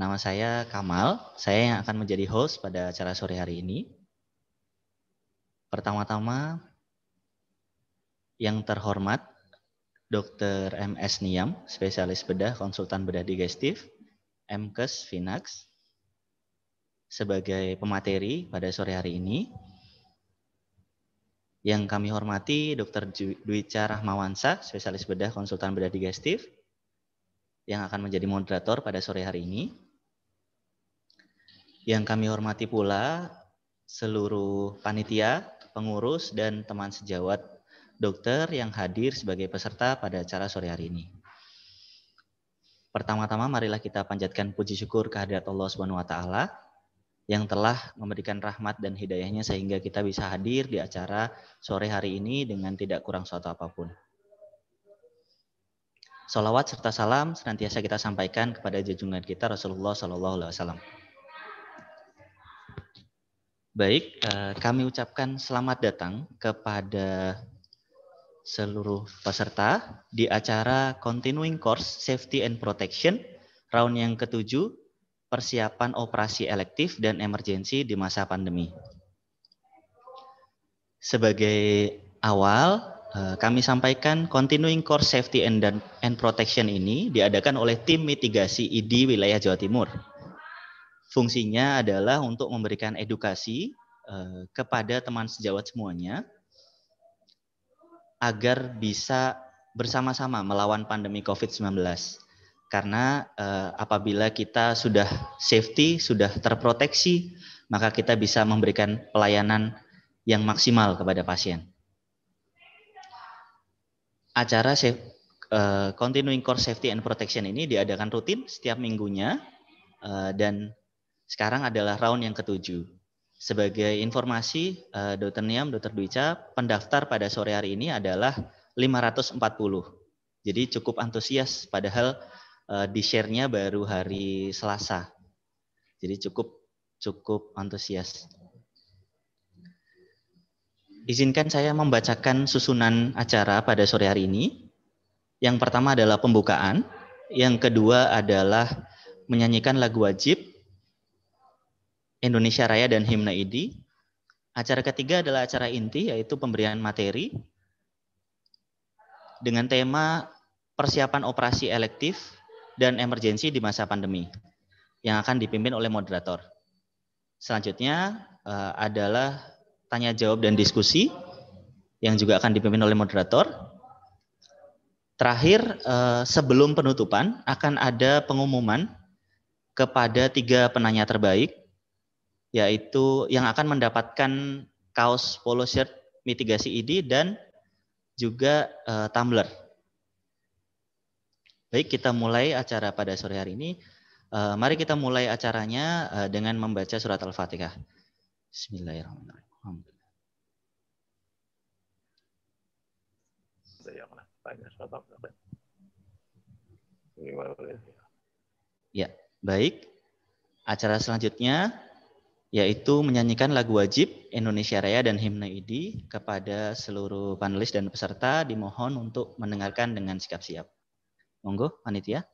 Nama saya Kamal, saya yang akan menjadi host pada acara sore hari ini. Pertama-tama, yang terhormat Dr. MS Niam, spesialis bedah, konsultan bedah digestif, MKes Finax, sebagai pemateri pada sore hari ini. Yang kami hormati Dr. Dwi Rahmawansa, spesialis bedah, konsultan bedah digestif, yang akan menjadi moderator pada sore hari ini. Yang kami hormati pula seluruh panitia, pengurus, dan teman sejawat dokter yang hadir sebagai peserta pada acara sore hari ini. Pertama-tama marilah kita panjatkan puji syukur kehadirat Allah Subhanahu wa taala yang telah memberikan rahmat dan hidayahnya sehingga kita bisa hadir di acara sore hari ini dengan tidak kurang suatu apapun. Salawat serta salam senantiasa kita sampaikan kepada junjungan kita Rasulullah Shallallahu Alaihi Wasallam. Baik, eh, kami ucapkan selamat datang kepada seluruh peserta di acara Continuing Course Safety and Protection, round yang ketujuh, persiapan operasi elektif dan emergensi di masa pandemi. Sebagai awal, eh, kami sampaikan Continuing Course Safety and, Protection ini diadakan oleh tim mitigasi ID wilayah Jawa Timur Fungsinya adalah untuk memberikan edukasi eh, kepada teman sejawat semuanya agar bisa bersama-sama melawan pandemi COVID-19. Karena eh, apabila kita sudah safety, sudah terproteksi, maka kita bisa memberikan pelayanan yang maksimal kepada pasien. Acara eh, Continuing Core Safety and Protection ini diadakan rutin setiap minggunya dan sekarang adalah round yang ketujuh. Sebagai informasi, eh, Dr. Niam, Dr. Dwica, pendaftar pada sore hari ini adalah 540. Jadi cukup antusias, padahal eh, di share-nya baru hari Selasa. Jadi cukup cukup antusias. Izinkan saya membacakan susunan acara pada sore hari ini. Yang pertama adalah pembukaan, yang kedua adalah menyanyikan lagu wajib, Indonesia Raya dan Himna ID. Acara ketiga adalah acara inti yaitu pemberian materi dengan tema persiapan operasi elektif dan emergensi di masa pandemi yang akan dipimpin oleh moderator. Selanjutnya eh, adalah tanya jawab dan diskusi yang juga akan dipimpin oleh moderator. Terakhir, eh, sebelum penutupan akan ada pengumuman kepada tiga penanya terbaik yaitu yang akan mendapatkan kaos polo shirt mitigasi ID dan juga uh, tumbler. Baik, kita mulai acara pada sore hari ini. Uh, mari kita mulai acaranya uh, dengan membaca surat Al-Fatihah. Bismillahirrahmanirrahim. Ya, baik. Acara selanjutnya yaitu menyanyikan lagu wajib Indonesia Raya dan Himne Idi kepada seluruh panelis dan peserta dimohon untuk mendengarkan dengan sikap siap. Monggo, panitia.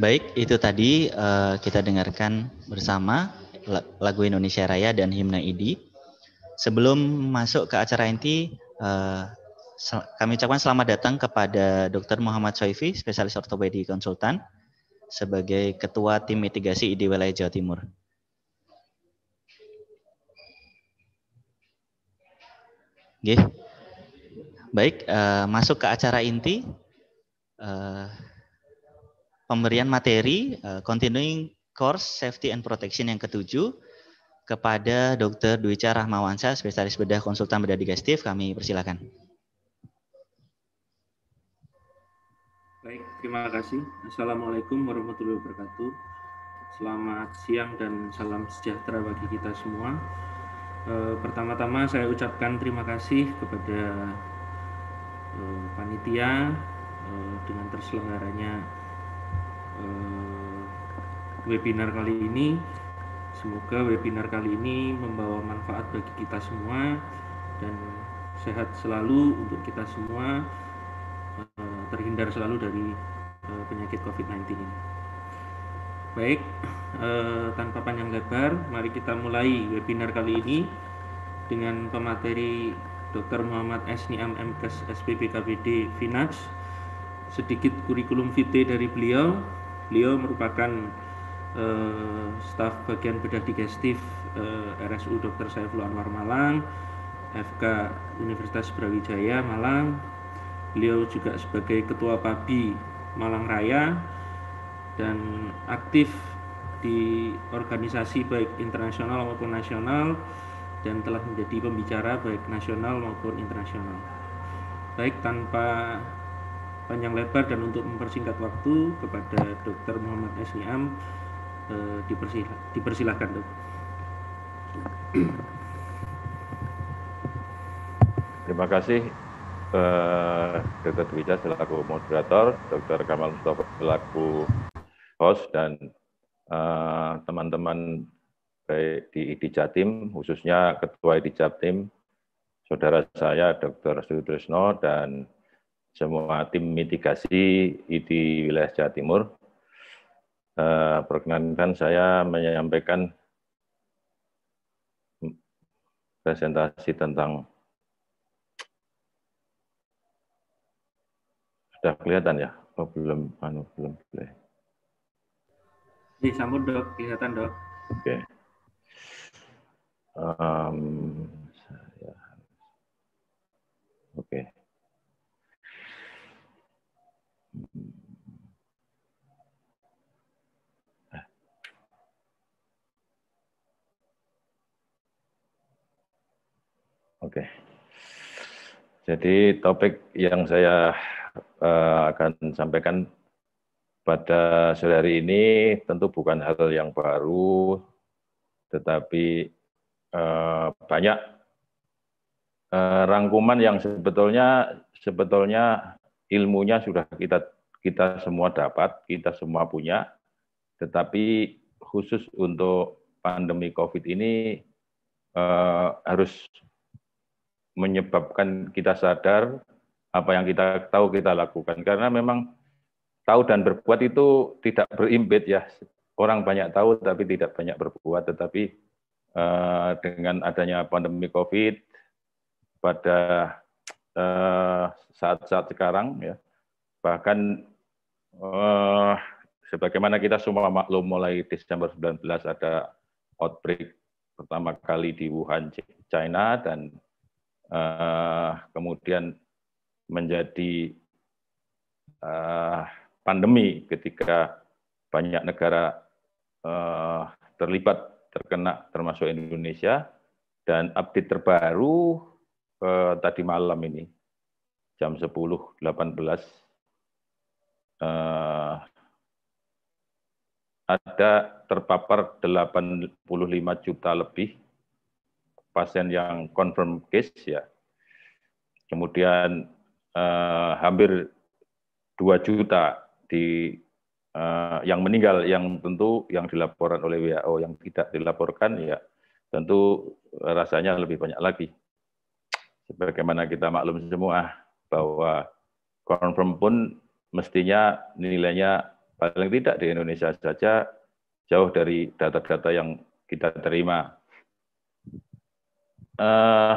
Baik, itu tadi uh, kita dengarkan bersama lagu Indonesia Raya dan himne ID. Sebelum masuk ke acara inti, uh, kami ucapkan selamat datang kepada Dr. Muhammad Soifi, spesialis ortopedi konsultan, sebagai Ketua Tim Mitigasi ID Wilayah Jawa Timur. Oke. Baik, uh, masuk ke acara inti. Uh, pemberian materi uh, continuing course safety and protection yang ketujuh kepada Dr. Dwica Rahmawansa, spesialis bedah konsultan bedah digestif. Kami persilakan. Baik, terima kasih. Assalamualaikum warahmatullahi wabarakatuh. Selamat siang dan salam sejahtera bagi kita semua. E, pertama-tama saya ucapkan terima kasih kepada e, panitia e, dengan terselenggaranya uh, webinar kali ini. Semoga webinar kali ini membawa manfaat bagi kita semua dan sehat selalu untuk kita semua uh, terhindar selalu dari uh, penyakit COVID-19 ini. Baik, eh, tanpa panjang lebar, mari kita mulai webinar kali ini dengan pemateri Dr. Muhammad S. Niam MKes SPPKBD Finax sedikit kurikulum vitae dari beliau Beliau merupakan uh, staf bagian bedah digestif uh, eh, RSU Dr. Saiful Anwar Malang, FK Universitas Brawijaya Malang. Beliau juga sebagai ketua PABI Malang Raya dan aktif di organisasi baik internasional maupun nasional dan telah menjadi pembicara baik nasional maupun internasional. Baik tanpa panjang lebar dan untuk mempersingkat waktu kepada Dr. Muhammad S. Niam eh, dipersilah, dipersilahkan dok. Terima kasih eh, Dr. Dwija selaku moderator, Dr. Kamal Mustafa selaku host dan eh, teman-teman eh, baik di ID Jatim, khususnya Ketua ID Jatim, saudara saya Dr. Sutrisno dan semua tim mitigasi di wilayah Jawa Timur. Eh, perkenankan saya menyampaikan presentasi tentang sudah kelihatan ya? Oh, belum, anu belum play. Disambut dok, kelihatan dok. Oke. Okay. Um, Oke. Jadi topik yang saya uh, akan sampaikan pada sore hari ini tentu bukan hal yang baru, tetapi uh, banyak uh, rangkuman yang sebetulnya sebetulnya ilmunya sudah kita kita semua dapat, kita semua punya, tetapi khusus untuk pandemi COVID ini uh, harus menyebabkan kita sadar apa yang kita tahu kita lakukan karena memang tahu dan berbuat itu tidak berimbit ya orang banyak tahu tapi tidak banyak berbuat tetapi uh, dengan adanya pandemi covid pada saat eh, saat-saat sekarang ya bahkan uh, sebagaimana kita semua maklum mulai Desember 19 ada outbreak pertama kali di Wuhan China dan Eh, kemudian menjadi eh, pandemi ketika banyak negara eh, terlibat terkena termasuk Indonesia dan update terbaru tadi malam ini jam 10.18 eh, ada terpapar 85 juta lebih pasien yang confirm case ya. Kemudian eh, hampir 2 juta di eh, yang meninggal yang tentu yang dilaporkan oleh WHO yang tidak dilaporkan ya tentu rasanya lebih banyak lagi. Sebagaimana kita maklum semua bahwa confirm pun mestinya nilainya paling tidak di Indonesia saja jauh dari data-data yang kita terima Uh,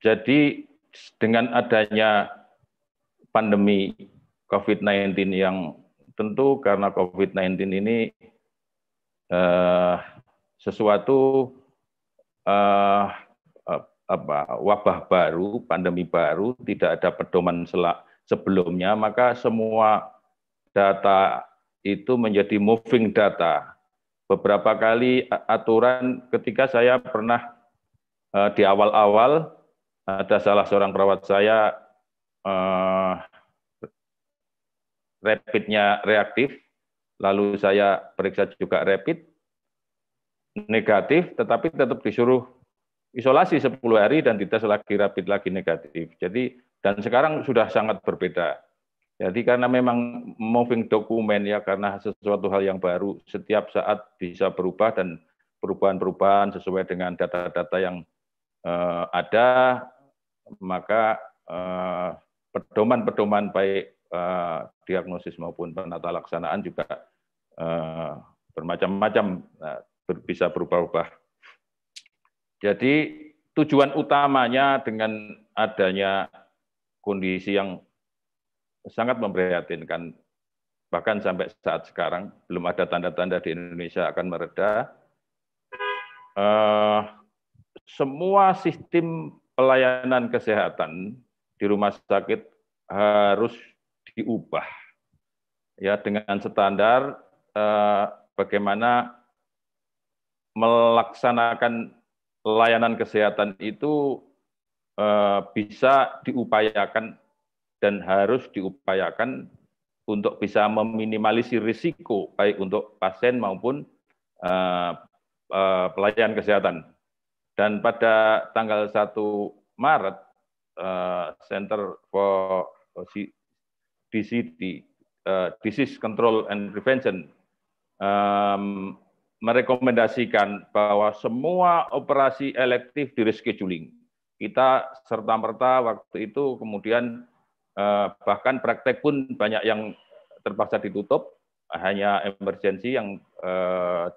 jadi dengan adanya pandemi COVID-19 yang tentu karena COVID-19 ini uh, sesuatu uh, apa wabah baru, pandemi baru, tidak ada pedoman selak sebelumnya, maka semua data itu menjadi moving data. Beberapa kali aturan ketika saya pernah Eh, di awal-awal ada salah seorang perawat saya uh, rapidnya reaktif, lalu saya periksa juga rapid negatif, tetapi tetap disuruh isolasi 10 hari dan dites lagi rapid lagi negatif. Jadi dan sekarang sudah sangat berbeda. Jadi karena memang moving dokumen ya karena sesuatu hal yang baru setiap saat bisa berubah dan perubahan-perubahan sesuai dengan data-data yang uh, ada maka eh, pedoman-pedoman baik uh, diagnosis maupun penata laksanaan juga bermacam-macam bisa berubah-ubah. Jadi tujuan utamanya dengan adanya kondisi yang sangat memprihatinkan bahkan sampai saat sekarang belum ada tanda-tanda di Indonesia akan mereda. Uh, semua sistem pelayanan kesehatan di rumah sakit harus diubah ya dengan standar eh, bagaimana melaksanakan layanan kesehatan itu eh, bisa diupayakan dan harus diupayakan untuk bisa meminimalisir risiko baik untuk pasien maupun eh, eh, pelayan kesehatan dan pada tanggal 1 Maret, eh, Center for DCT, eh, Disease Control and Prevention, merekomendasikan bahwa semua operasi elektif di rescheduling. Kita serta-merta waktu itu kemudian eh, bahkan praktek pun banyak yang terpaksa ditutup, hanya emergensi yang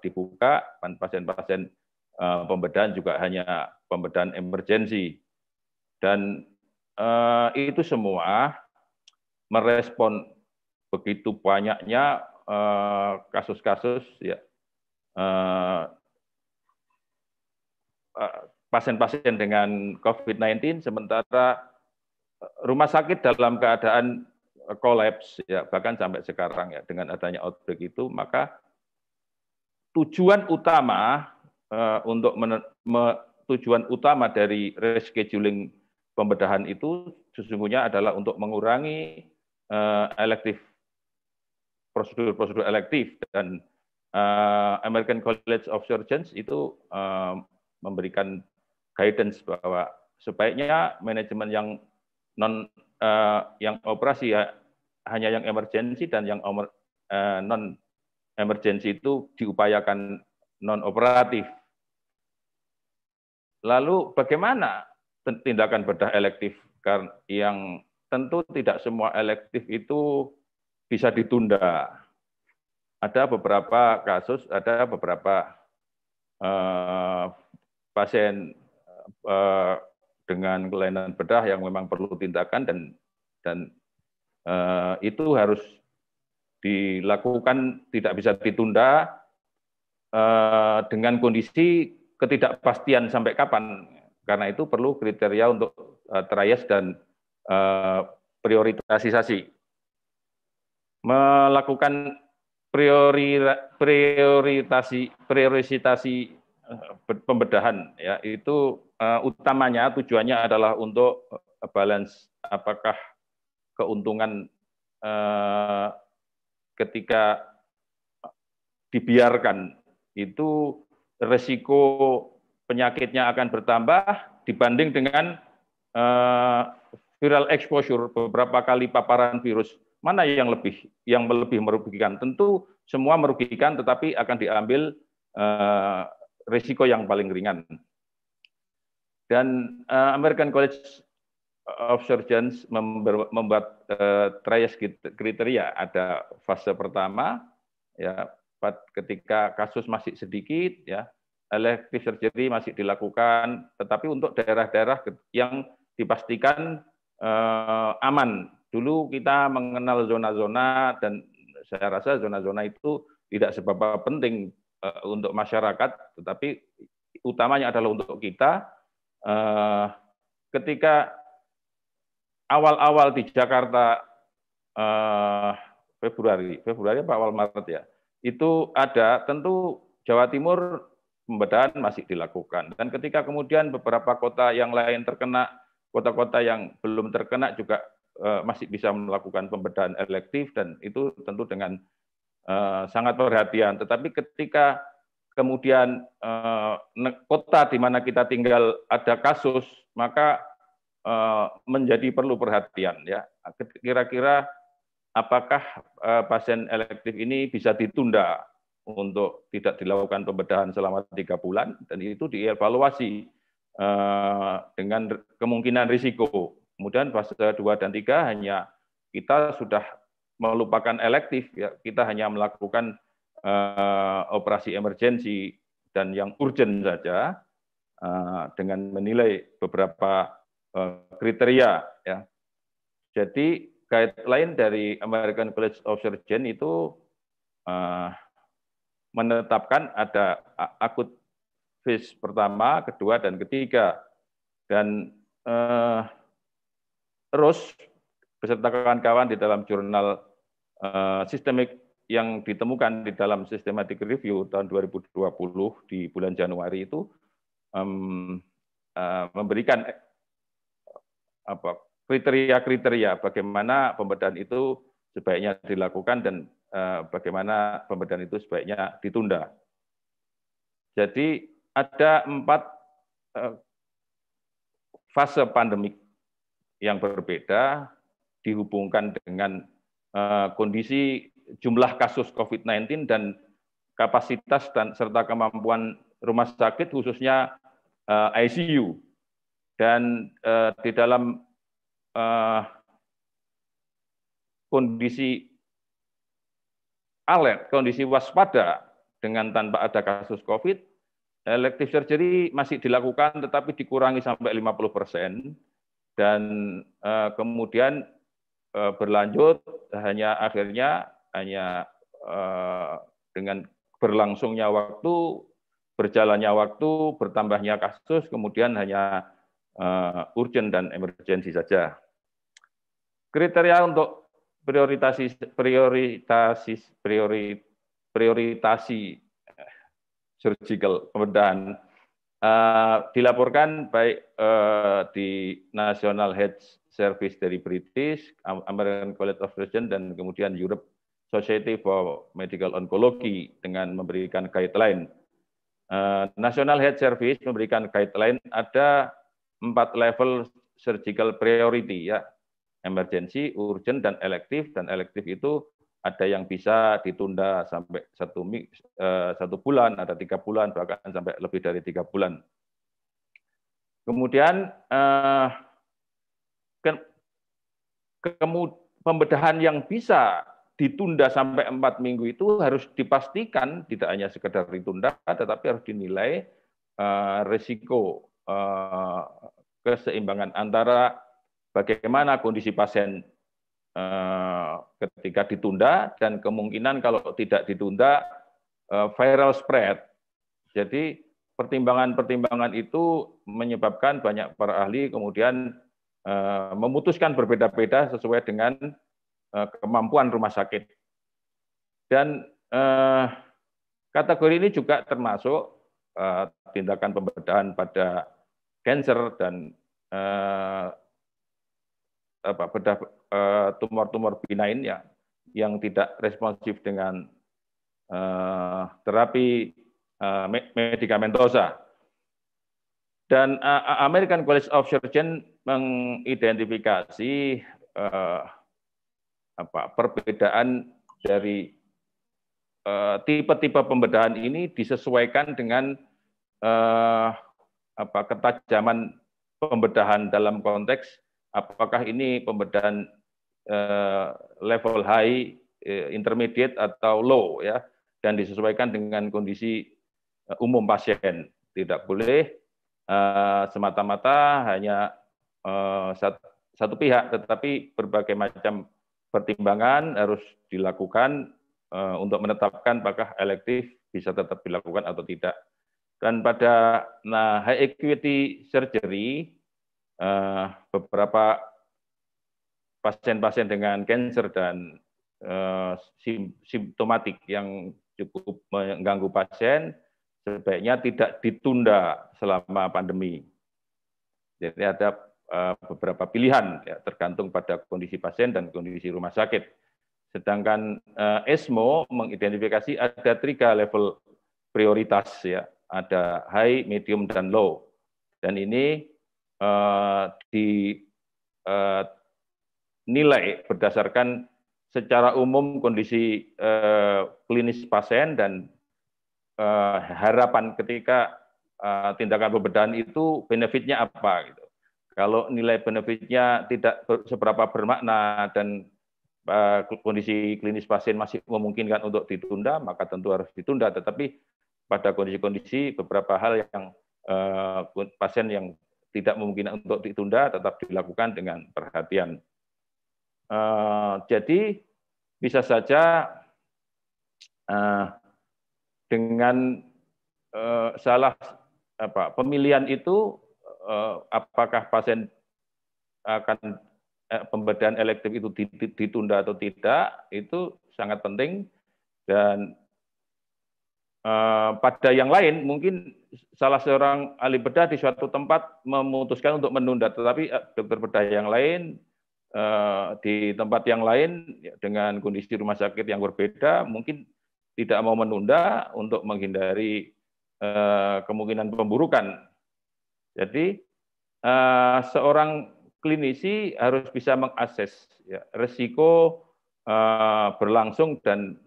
dibuka, pasien-pasien Eh, pembedahan juga hanya pembedahan emergensi. Dan uh, itu semua merespon begitu banyaknya kasus eh, kasus-kasus ya pasien-pasien dengan COVID-19 sementara rumah sakit dalam keadaan kolaps ya bahkan sampai sekarang ya dengan adanya outbreak itu maka tujuan utama Eh, untuk tujuan utama dari rescheduling pembedahan itu sesungguhnya adalah untuk mengurangi uh, eh, elektif prosedur-prosedur elektif dan uh, American College of Surgeons itu uh, memberikan guidance bahwa sebaiknya manajemen yang non uh, yang operasi ya, hanya yang emergensi dan yang uh, non emergensi itu diupayakan non operatif Lalu bagaimana tindakan bedah elektif yang tentu tidak semua elektif itu bisa ditunda. Ada beberapa kasus, ada beberapa uh, pasien uh, dengan kelainan bedah yang memang perlu tindakan dan dan uh, itu harus dilakukan tidak bisa ditunda uh, dengan kondisi ketidakpastian sampai kapan. Karena itu perlu kriteria untuk uh, trias dan uh, eh, prioritasisasi. Melakukan priori, prioritasi priorisitasi eh, pembedahan ya itu uh, utamanya tujuannya adalah untuk balance apakah keuntungan uh, ketika dibiarkan itu resiko penyakitnya akan bertambah dibanding dengan eh, viral exposure beberapa kali paparan virus mana yang lebih yang lebih merugikan tentu semua merugikan tetapi akan diambil uh, eh, risiko yang paling ringan dan eh, American College of Surgeons membuat uh, trias kriteria ada fase pertama ya ketika kasus masih sedikit ya elective surgery masih dilakukan tetapi untuk daerah-daerah yang dipastikan eh, aman dulu kita mengenal zona-zona dan saya rasa zona-zona itu tidak seberapa penting eh, untuk masyarakat tetapi utamanya adalah untuk kita eh, ketika awal-awal di Jakarta eh, Februari Februari apa awal Maret ya itu ada tentu Jawa Timur pembedahan masih dilakukan dan ketika kemudian beberapa kota yang lain terkena kota-kota yang belum terkena juga eh, masih bisa melakukan pembedahan elektif dan itu tentu dengan eh, sangat perhatian tetapi ketika kemudian eh, kota di mana kita tinggal ada kasus maka eh, menjadi perlu perhatian ya kira-kira apakah eh, pasien elektif ini bisa ditunda untuk tidak dilakukan pembedahan selama tiga bulan dan itu dievaluasi eh, dengan kemungkinan risiko. Kemudian fase 2 dan 3 hanya kita sudah melupakan elektif, ya, kita hanya melakukan eh, operasi emergensi dan yang urgent saja dengan menilai beberapa kriteria. Ya. Jadi guideline dari American College of Surgeon itu uh, menetapkan ada akut phase pertama, kedua, dan ketiga. Dan uh, terus beserta kawan-kawan di dalam jurnal uh, sistemik yang ditemukan di dalam systematic review tahun 2020 di bulan Januari itu um, uh, memberikan apa kriteria-kriteria bagaimana pembedahan itu sebaiknya dilakukan dan eh, bagaimana pembedahan itu sebaiknya ditunda. Jadi ada empat eh, fase pandemik yang berbeda dihubungkan dengan eh, kondisi jumlah kasus COVID-19 dan kapasitas dan serta kemampuan rumah sakit khususnya ICU. Dan di dalam uh, kondisi alert, kondisi waspada dengan tanpa ada kasus COVID, elective surgery masih dilakukan tetapi dikurangi sampai 50 persen dan uh, kemudian uh, berlanjut hanya akhirnya hanya uh, dengan berlangsungnya waktu berjalannya waktu bertambahnya kasus kemudian hanya uh, urgent dan emergency saja kriteria untuk prioritasi prioritasi priori, prioritasi eh, surgical pembedahan uh, dilaporkan baik uh, di National Health Service dari British, American College of Surgeon dan kemudian Europe Society for Medical Oncology dengan memberikan guideline. Uh, National Health Service memberikan guideline ada empat level surgical priority ya emergensi, urgent, dan elektif. Dan elektif itu ada yang bisa ditunda sampai satu, eh, satu bulan, ada tiga bulan, bahkan sampai lebih dari tiga bulan. Kemudian eh, ke, ke, pembedahan yang bisa ditunda sampai empat minggu itu harus dipastikan tidak hanya sekedar ditunda, tetapi harus dinilai eh, risiko eh, keseimbangan antara bagaimana kondisi pasien eh, ketika ditunda dan kemungkinan kalau tidak ditunda eh, viral spread. Jadi pertimbangan-pertimbangan itu menyebabkan banyak para ahli kemudian eh, memutuskan berbeda-beda sesuai dengan kemampuan rumah sakit. Dan kategori ini juga termasuk tindakan pembedahan pada cancer dan apa bedah eh, tumor-tumor binain ya yang tidak responsif dengan uh, terapi uh, medikamentosa. Dan uh, American College of Surgeon mengidentifikasi uh, apa perbedaan dari tipe-tipe uh, pembedahan ini disesuaikan dengan uh, apa ketajaman pembedahan dalam konteks apakah ini pembedaan eh, level high, eh, intermediate atau low ya dan disesuaikan dengan kondisi eh, umum pasien. Tidak boleh eh, semata-mata hanya eh, satu, satu pihak, tetapi berbagai macam pertimbangan harus dilakukan eh, untuk menetapkan apakah elektif bisa tetap dilakukan atau tidak. Dan pada nah, high equity surgery Eh, beberapa pasien-pasien dengan kanker dan eh, simptomatik yang cukup mengganggu pasien sebaiknya tidak ditunda selama pandemi. Jadi ada eh, beberapa pilihan ya, tergantung pada kondisi pasien dan kondisi rumah sakit. Sedangkan ESMO mengidentifikasi ada tiga level prioritas ya, ada high, medium, dan low. Dan ini Eh, di dinilai eh, berdasarkan secara umum kondisi eh, klinis pasien dan harapan ketika tindakan pembedahan itu benefitnya apa gitu. Kalau nilai benefitnya tidak seberapa bermakna dan kondisi klinis pasien masih memungkinkan untuk ditunda, maka tentu harus ditunda. Tetapi pada kondisi-kondisi beberapa hal yang pasien yang tidak memungkinkan untuk ditunda tetap dilakukan dengan perhatian. Eh, jadi bisa saja eh, dengan eh, salah apa pemilihan itu apakah pasien akan pembedaan elektif itu ditunda atau tidak itu sangat penting dan Eh, pada yang lain mungkin salah seorang ahli bedah di suatu tempat memutuskan untuk menunda, tetapi eh, dokter bedah yang lain eh, di tempat yang lain ya, dengan kondisi rumah sakit yang berbeda mungkin tidak mau menunda untuk menghindari kemungkinan pemburukan. Jadi seorang klinisi harus bisa mengakses ya, resiko berlangsung dan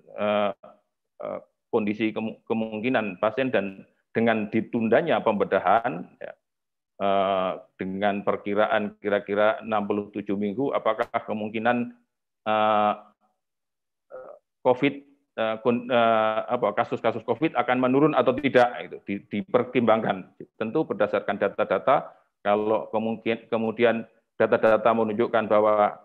kondisi kemungkinan pasien dan dengan ditundanya pembedahan ya, eh, dengan perkiraan kira-kira 67 minggu apakah kemungkinan eh, COVID eh, apa kasus-kasus COVID akan menurun atau tidak itu di, dipertimbangkan tentu berdasarkan data-data kalau kemungkin kemudian data-data menunjukkan bahwa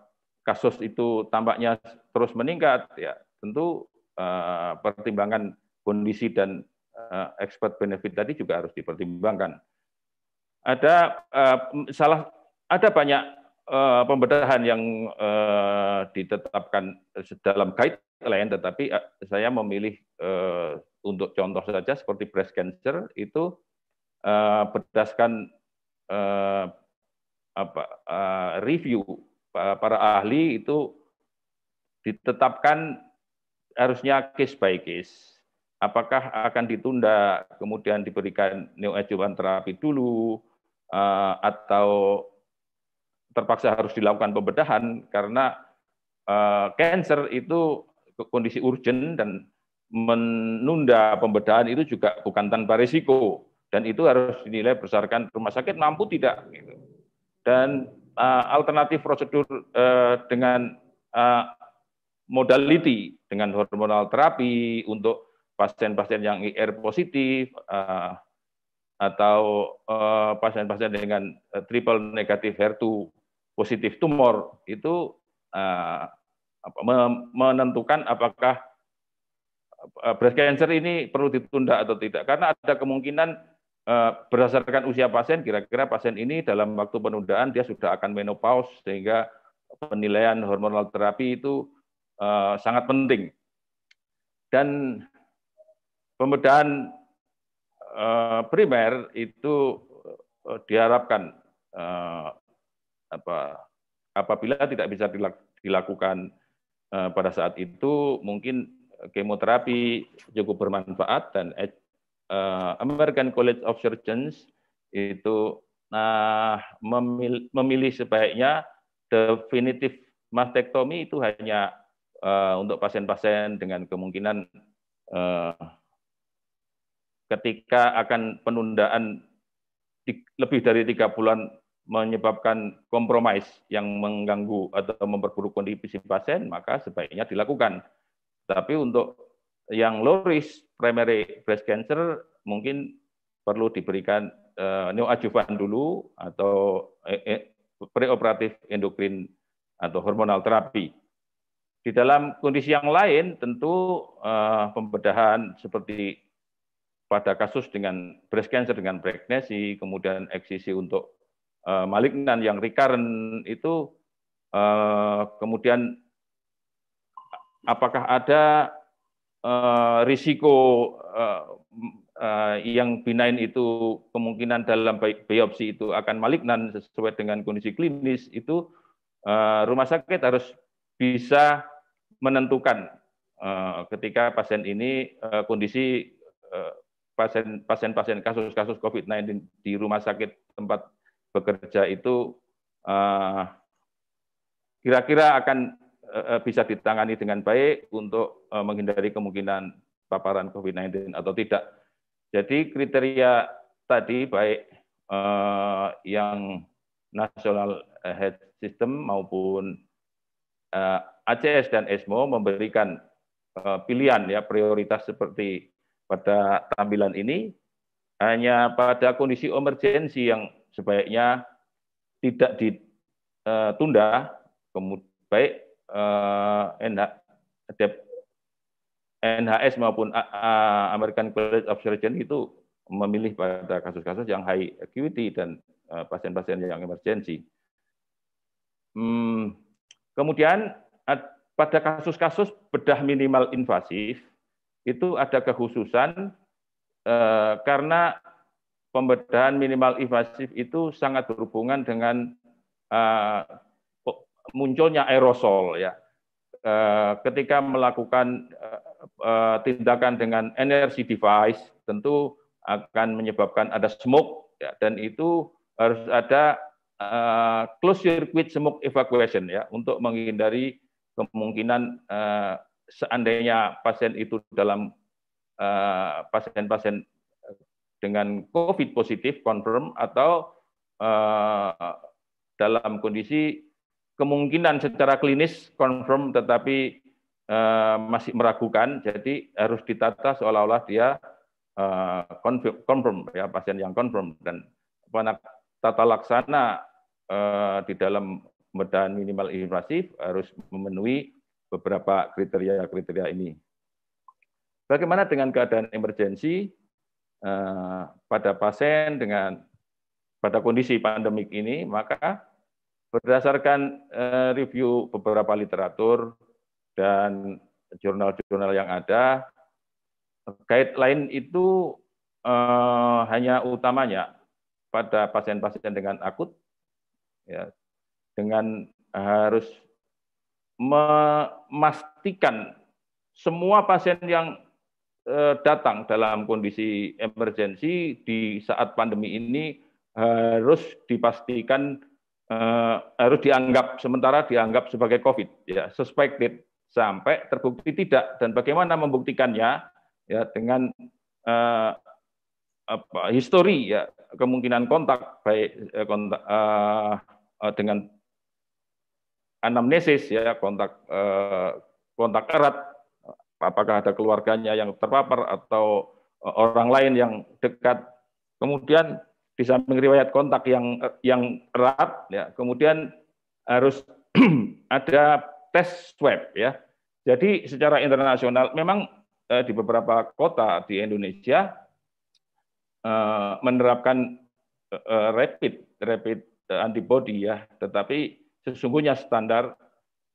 kasus itu tampaknya terus meningkat ya tentu Eh, pertimbangan kondisi dan uh, expert benefit tadi juga harus dipertimbangkan. Ada uh, salah ada banyak uh, pembedahan yang uh, ditetapkan dalam guideline, tetapi saya memilih uh, untuk contoh saja seperti breast cancer itu uh, berdasarkan uh, apa, uh, review para ahli itu ditetapkan harusnya case by case. Apakah akan ditunda, kemudian diberikan neoadjuvan terapi dulu, eh, atau terpaksa harus dilakukan pembedahan karena eh, cancer itu kondisi urgent dan menunda pembedahan itu juga bukan tanpa risiko dan itu harus dinilai berdasarkan rumah sakit mampu tidak gitu. dan eh, alternatif prosedur dengan modality dengan hormonal terapi untuk pasien-pasien yang IR positif eh, atau eh, pasien-pasien dengan eh, triple negatif HER2 positif tumor itu menentukan apakah breast cancer ini perlu ditunda atau tidak karena ada kemungkinan berdasarkan usia pasien kira-kira pasien ini dalam waktu penundaan dia sudah akan menopause sehingga penilaian hormonal terapi itu Eh, sangat penting. Dan pembedahan uh, primer itu uh, diharapkan uh, apa apabila tidak bisa dilakukan uh, pada saat itu mungkin kemoterapi cukup bermanfaat dan uh, American College of Surgeons itu nah memilih, memilih sebaiknya definitif mastektomi itu hanya uh, untuk pasien-pasien dengan kemungkinan uh, ketika akan penundaan di, lebih dari tiga bulan menyebabkan kompromis yang mengganggu atau memperburuk kondisi pasien, maka sebaiknya dilakukan. Tapi untuk yang low risk primary breast cancer mungkin perlu diberikan uh, eh, neoadjuvan dulu atau eh, preoperatif endokrin atau hormonal terapi. Di dalam kondisi yang lain, tentu uh, pembedahan seperti pada kasus dengan breast cancer dengan pregnancy, kemudian eksisi untuk uh, malignan yang recurrent itu, uh, kemudian apakah ada uh, risiko uh, uh, yang binain itu kemungkinan dalam biopsi itu akan malignan sesuai dengan kondisi klinis itu uh, rumah sakit harus bisa menentukan eh, ketika pasien ini eh, kondisi eh, pasien pasien uh, kasus-kasus COVID-19 di rumah sakit tempat bekerja itu kira-kira akan bisa ditangani dengan baik untuk menghindari kemungkinan paparan COVID-19 atau tidak. Jadi kriteria tadi baik yang national health system maupun ACS dan ESMO memberikan eh, pilihan ya prioritas seperti pada tampilan ini hanya pada kondisi emergensi yang sebaiknya tidak ditunda eh, kemudian baik eh, NHS maupun American College of Surgeons itu memilih pada kasus-kasus yang high acuity dan pasien-pasien yang emergensi. Hmm, kemudian pada kasus-kasus bedah minimal invasif itu ada kekhususan eh, karena pembedahan minimal invasif itu sangat berhubungan dengan eh, munculnya aerosol ya. Eh, ketika melakukan eh, tindakan dengan energy device tentu akan menyebabkan ada smoke ya, dan itu harus ada uh, eh, close circuit smoke evacuation ya untuk menghindari kemungkinan uh, seandainya pasien itu dalam eh, pasien-pasien uh, dengan COVID positif confirm atau uh, dalam kondisi kemungkinan secara klinis confirm tetapi uh, masih meragukan, jadi harus ditata seolah-olah dia uh, confirm, ya pasien yang confirm dan tata laksana uh, di dalam pemerintahan minimal invasif harus memenuhi beberapa kriteria-kriteria ini. Bagaimana dengan keadaan emergensi eh, pada pasien dengan pada kondisi pandemik ini, maka berdasarkan eh, review beberapa literatur dan jurnal-jurnal yang ada, guideline itu eh, hanya utamanya pada pasien-pasien dengan akut, ya, dengan harus memastikan semua pasien yang eh, datang dalam kondisi emergensi di saat pandemi ini harus dipastikan eh, harus dianggap sementara dianggap sebagai COVID ya suspected sampai terbukti tidak dan bagaimana membuktikannya ya dengan eh, apa histori ya kemungkinan kontak baik eh, kontak eh, dengan anamnesis ya kontak eh, kontak erat apakah ada keluarganya yang terpapar atau eh, orang lain yang dekat kemudian di samping riwayat kontak yang yang erat ya kemudian harus ada tes swab ya jadi secara internasional memang eh, di beberapa kota di Indonesia menerapkan rapid rapid antibody ya tetapi sesungguhnya standar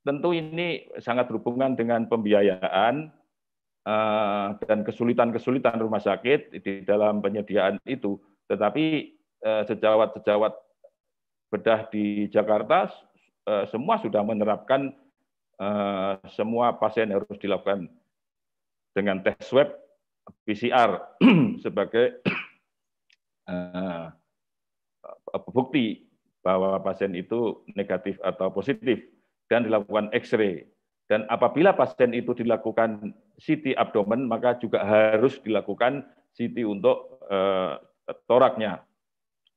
tentu ini sangat berhubungan dengan pembiayaan eh, dan kesulitan-kesulitan rumah sakit di dalam penyediaan itu. Tetapi eh, sejawat-sejawat bedah di Jakarta eh, semua sudah menerapkan semua pasien harus dilakukan dengan tes swab PCR sebagai bukti bahwa pasien itu negatif atau positif dan dilakukan X-ray. Dan apabila pasien itu dilakukan CT abdomen, maka juga harus dilakukan CT untuk eh, toraknya.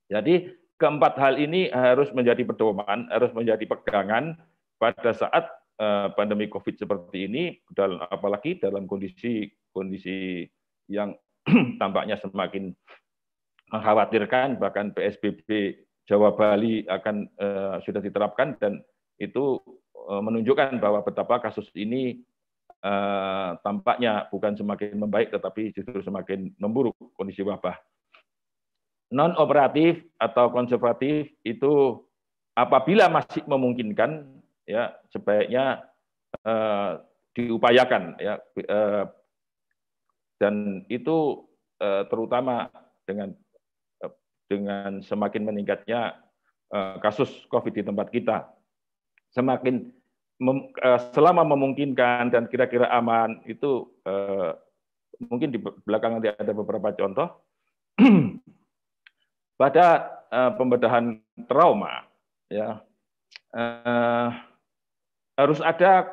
Jadi keempat hal ini harus menjadi pedoman, harus menjadi pegangan pada saat eh, pandemi COVID seperti ini, dalam, apalagi dalam kondisi kondisi yang tampaknya semakin mengkhawatirkan, bahkan PSBB Jawa Bali akan uh, sudah diterapkan dan itu uh, menunjukkan bahwa betapa kasus ini uh, tampaknya bukan semakin membaik tetapi justru semakin memburuk kondisi wabah. Non operatif atau konservatif itu apabila masih memungkinkan ya sebaiknya uh, diupayakan ya uh, dan itu uh, terutama dengan dengan semakin meningkatnya eh, kasus COVID di tempat kita. Semakin eh, selama memungkinkan dan kira-kira aman itu eh, mungkin di belakang nanti ada beberapa contoh. Pada pembedahan trauma ya harus ada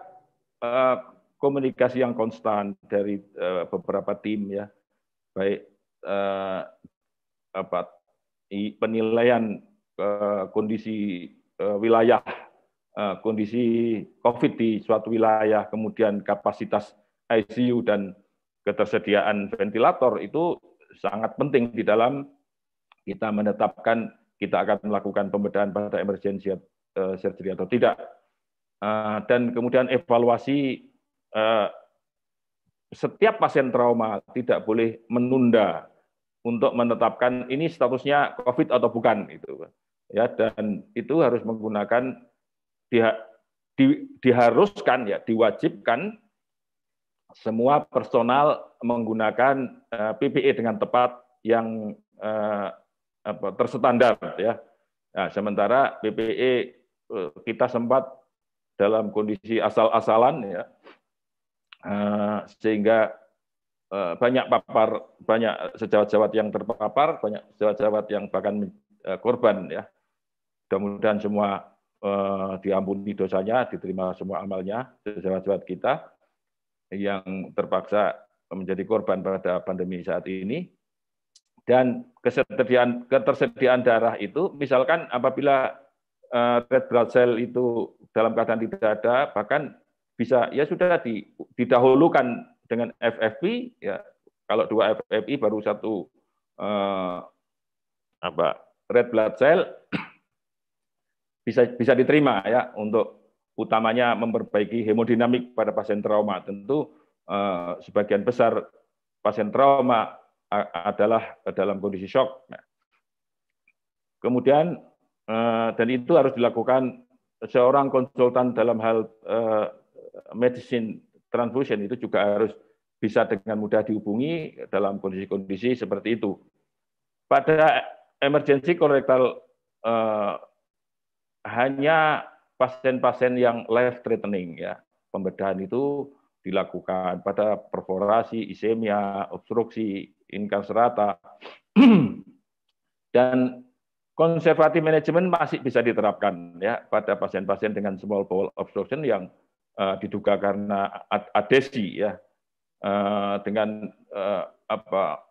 komunikasi yang konstan dari beberapa tim ya baik apa penilaian eh, kondisi eh, wilayah, eh, kondisi COVID di suatu wilayah, kemudian kapasitas ICU dan ketersediaan ventilator itu sangat penting di dalam kita menetapkan kita akan melakukan pembedahan pada emergency surgery atau tidak. Dan kemudian evaluasi setiap pasien trauma tidak boleh menunda untuk menetapkan ini statusnya COVID atau bukan itu ya dan itu harus menggunakan di, di, diharuskan ya diwajibkan semua personal menggunakan eh, PPE dengan tepat yang uh, apa, terstandar ya nah, sementara PPE eh, kita sempat dalam kondisi asal-asalan ya uh, sehingga Eh, banyak papar banyak sejawat-jawat yang terpapar, banyak sejawat-jawat yang bahkan eh, korban ya. Mudah-mudahan semua uh, diampuni dosanya, diterima semua amalnya sejawat-jawat kita yang terpaksa menjadi korban pada pandemi saat ini. Dan ketersediaan ketersediaan darah itu misalkan apabila uh, red blood cell itu dalam keadaan tidak ada, bahkan bisa ya sudah didahulukan dengan FFP ya kalau dua FFI baru satu eh, apa red blood cell bisa bisa diterima ya untuk utamanya memperbaiki hemodinamik pada pasien trauma tentu eh, sebagian besar pasien trauma adalah dalam kondisi shock. Kemudian eh, dan itu harus dilakukan seorang konsultan dalam hal eh, medicine transfusion itu juga harus bisa dengan mudah dihubungi dalam kondisi-kondisi seperti itu. Pada emergency colorectal eh, hanya pasien-pasien yang life threatening ya pembedahan itu dilakukan pada perforasi, isemia, obstruksi, inkanserata. Dan konservatif manajemen masih bisa diterapkan ya pada pasien-pasien dengan small bowel obstruction yang Eh, diduga karena adesi ya eh, dengan eh,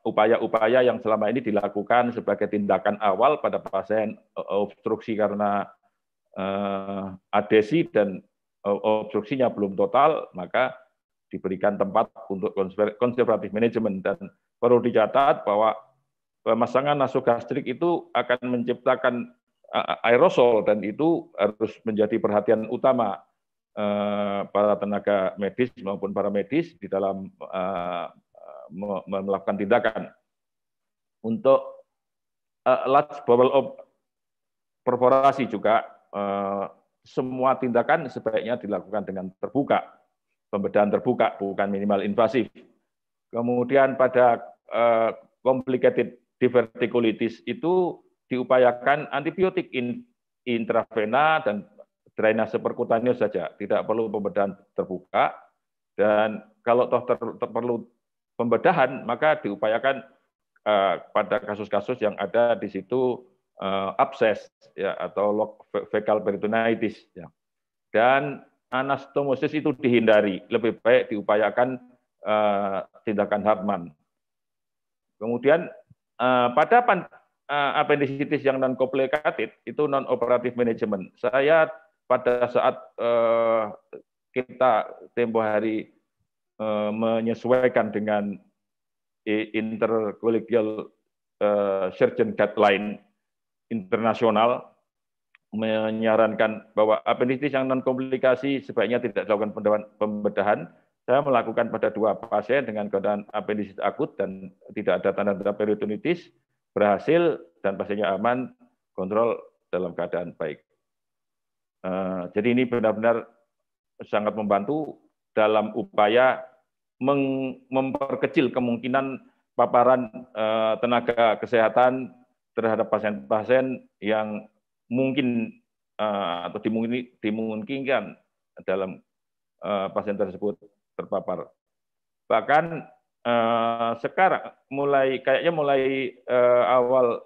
upaya-upaya yang selama ini dilakukan sebagai tindakan awal pada pasien obstruksi karena adesi dan obstruksinya belum total maka diberikan tempat untuk konservatif manajemen dan perlu dicatat bahwa pemasangan nasogastrik itu akan menciptakan aerosol dan itu harus menjadi perhatian utama Eh, para tenaga medis maupun para medis di dalam eh, melakukan tindakan untuk eh, large bowel perforasi juga semua tindakan sebaiknya dilakukan dengan terbuka, pembedahan terbuka, bukan minimal invasif. Kemudian pada complicated diverticulitis itu diupayakan antibiotik intravena dan drainase perkutanius saja, tidak perlu pembedahan terbuka. Dan kalau toh ter, ter, perlu pembedahan, maka diupayakan uh, pada kasus-kasus yang ada di situ uh, abses ya, atau fecal peritonitis. Ya. Dan anastomosis itu dihindari, lebih baik diupayakan uh, tindakan Hartmann. Kemudian uh, pada pan, uh, appendicitis yang non-complicated itu non operative management. Saya pada saat uh, kita tempo hari uh, menyesuaikan dengan intercollegial uh, eh, surgeon guideline internasional menyarankan bahwa appendicitis yang non komplikasi sebaiknya tidak dilakukan pembedahan. Saya melakukan pada dua pasien dengan keadaan appendicitis akut dan tidak ada tanda-tanda peritonitis, berhasil dan pasiennya aman, kontrol dalam keadaan baik. Eh, jadi ini benar-benar sangat membantu dalam upaya memperkecil kemungkinan paparan eh, tenaga kesehatan terhadap pasien-pasien yang mungkin eh, atau dimungkinkan dalam pasien tersebut terpapar. Bahkan sekarang mulai kayaknya mulai awal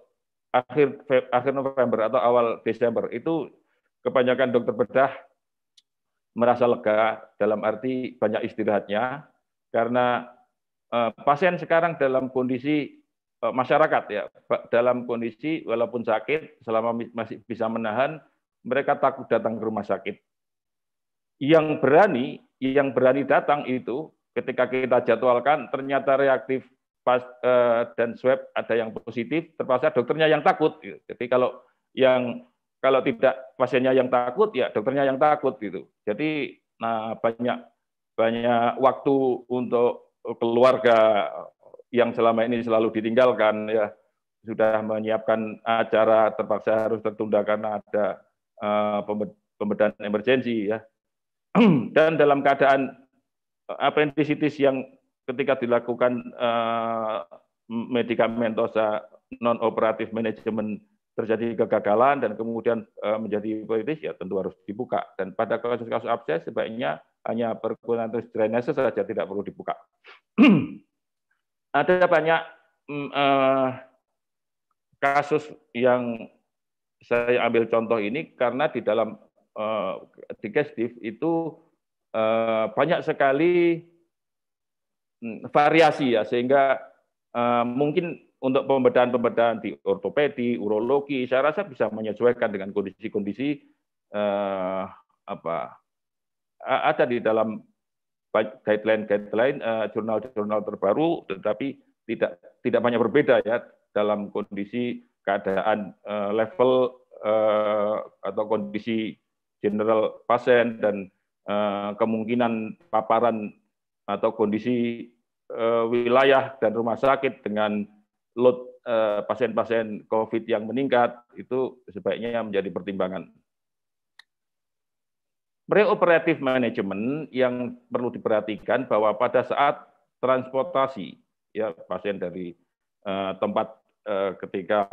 akhir akhir November atau awal Desember itu kebanyakan dokter bedah merasa lega dalam arti banyak istirahatnya karena eh, pasien sekarang dalam kondisi eh, masyarakat ya dalam kondisi walaupun sakit selama masih bisa menahan mereka takut datang ke rumah sakit. Yang berani yang berani datang itu ketika kita jadwalkan ternyata reaktif pas, eh, dan swab ada yang positif terpaksa dokternya yang takut. Gitu. Jadi kalau yang kalau tidak pasiennya yang takut, ya dokternya yang takut gitu. Jadi nah banyak banyak waktu untuk keluarga yang selama ini selalu ditinggalkan ya sudah menyiapkan acara terpaksa harus tertunda karena ada uh, pembedahan emergensi ya dan dalam keadaan apendisitis yang ketika dilakukan uh, medikamentosa non operatif manajemen terjadi kegagalan dan kemudian eh, menjadi politis ya tentu harus dibuka dan pada kasus-kasus abses sebaiknya hanya perkebunan drainase saja tidak perlu dibuka. Ada banyak uh, kasus yang saya ambil contoh ini karena di dalam uh, digestif itu uh, banyak sekali mm, variasi ya sehingga mungkin untuk pembedahan-pembedahan di ortopedi, urologi, saya rasa bisa menyesuaikan dengan kondisi-kondisi uh, apa ada di dalam guideline-guideline uh, jurnal-jurnal terbaru, tetapi tidak tidak banyak berbeda ya dalam kondisi keadaan uh, level uh, atau kondisi general pasien dan uh, kemungkinan paparan atau kondisi uh, wilayah dan rumah sakit dengan load eh, pasien-pasien COVID yang meningkat itu sebaiknya menjadi pertimbangan. Preoperative management yang perlu diperhatikan bahwa pada saat transportasi ya pasien dari uh, tempat uh, ketika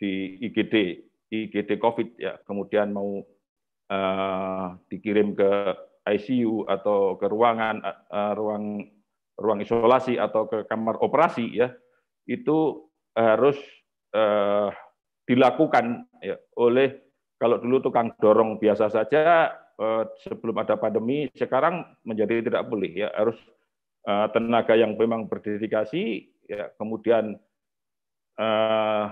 di IGD IGD COVID ya kemudian mau uh, dikirim ke ICU atau ke ruangan uh, ruang ruang isolasi atau ke kamar operasi ya itu harus eh, dilakukan ya, oleh kalau dulu tukang dorong biasa saja eh, sebelum ada pandemi sekarang menjadi tidak boleh ya harus eh, tenaga yang memang berdedikasi ya kemudian eh,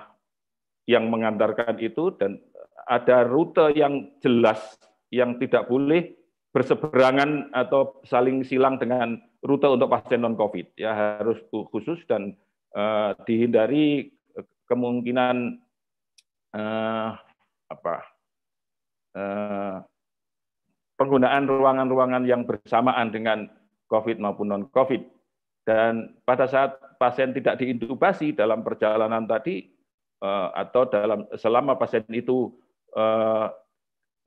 yang mengantarkan itu dan ada rute yang jelas yang tidak boleh berseberangan atau saling silang dengan rute untuk pasien non covid ya harus khusus dan Eh, dihindari kemungkinan uh, apa uh, penggunaan ruangan-ruangan yang bersamaan dengan COVID maupun non COVID dan pada saat pasien tidak diintubasi dalam perjalanan tadi uh, atau dalam selama pasien itu uh,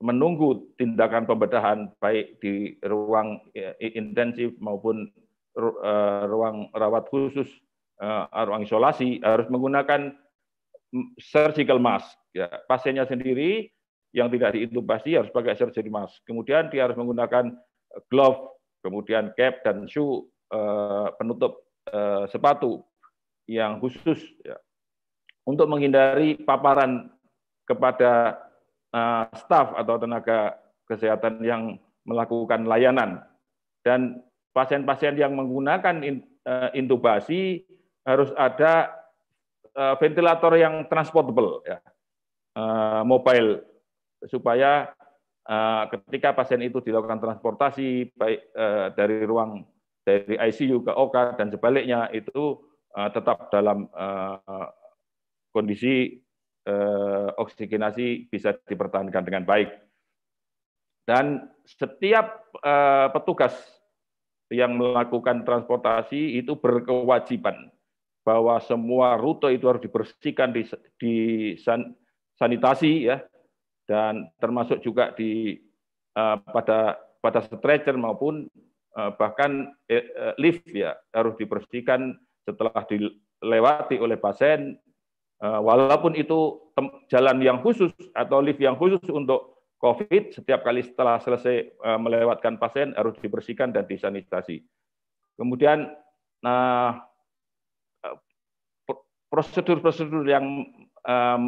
menunggu tindakan pembedahan baik di ruang intensif maupun ruang rawat khusus Eh, ruang isolasi harus menggunakan mm, surgical mask. Ya, pasiennya sendiri yang tidak diintubasi harus pakai surgical mask. Kemudian dia harus menggunakan eh, glove, kemudian cap dan shoe eh, penutup sepatu yang khusus ya, untuk menghindari paparan kepada uh, staf atau tenaga kesehatan yang melakukan layanan dan pasien-pasien yang menggunakan intubasi harus ada eh, ventilator yang transportable, ya, eh, mobile, supaya eh, ketika pasien itu dilakukan transportasi baik dari ruang dari ICU ke OK dan sebaliknya itu tetap dalam kondisi oksigenasi bisa dipertahankan dengan baik. Dan setiap petugas yang melakukan transportasi itu berkewajiban bahwa semua rute itu harus dibersihkan di, di san, sanitasi ya dan termasuk juga di uh, pada pada stretcher maupun uh, bahkan uh, lift ya harus dibersihkan setelah dilewati oleh pasien uh, walaupun itu jalan yang khusus atau lift yang khusus untuk COVID setiap kali setelah selesai uh, melewatkan pasien harus dibersihkan dan disanitasi. Kemudian nah prosedur-prosedur yang uh,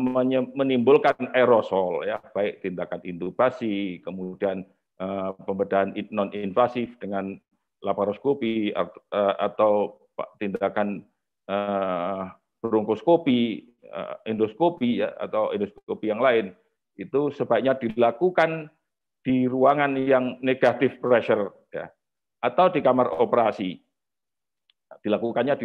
menimbulkan aerosol ya baik tindakan intubasi kemudian uh, eh, pembedahan non invasif dengan laparoskopi eh, atau tindakan bronkoskopi endoskopi ya, atau endoskopi yang lain itu sebaiknya dilakukan di ruangan yang negatif pressure ya atau di kamar operasi dilakukannya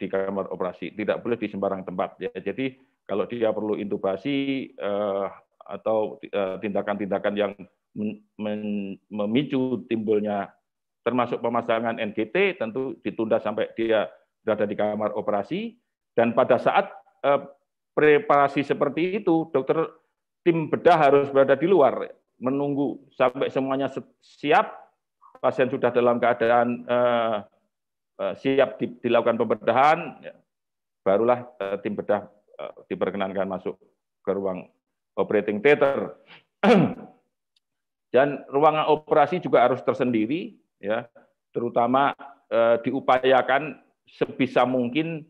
di kamar operasi, tidak boleh di sembarang tempat. Ya. Jadi kalau dia perlu intubasi eh, atau eh, tindakan-tindakan yang memicu timbulnya termasuk pemasangan NGT tentu ditunda sampai dia berada di kamar operasi dan pada saat eh, preparasi seperti itu dokter tim bedah harus berada di luar menunggu sampai semuanya siap pasien sudah dalam keadaan eh, Eh, siap dilakukan pembedahan, ya, barulah eh, tim bedah eh, diperkenankan masuk ke ruang operating theater. Dan ruangan operasi juga harus tersendiri, ya, terutama eh, diupayakan sebisa mungkin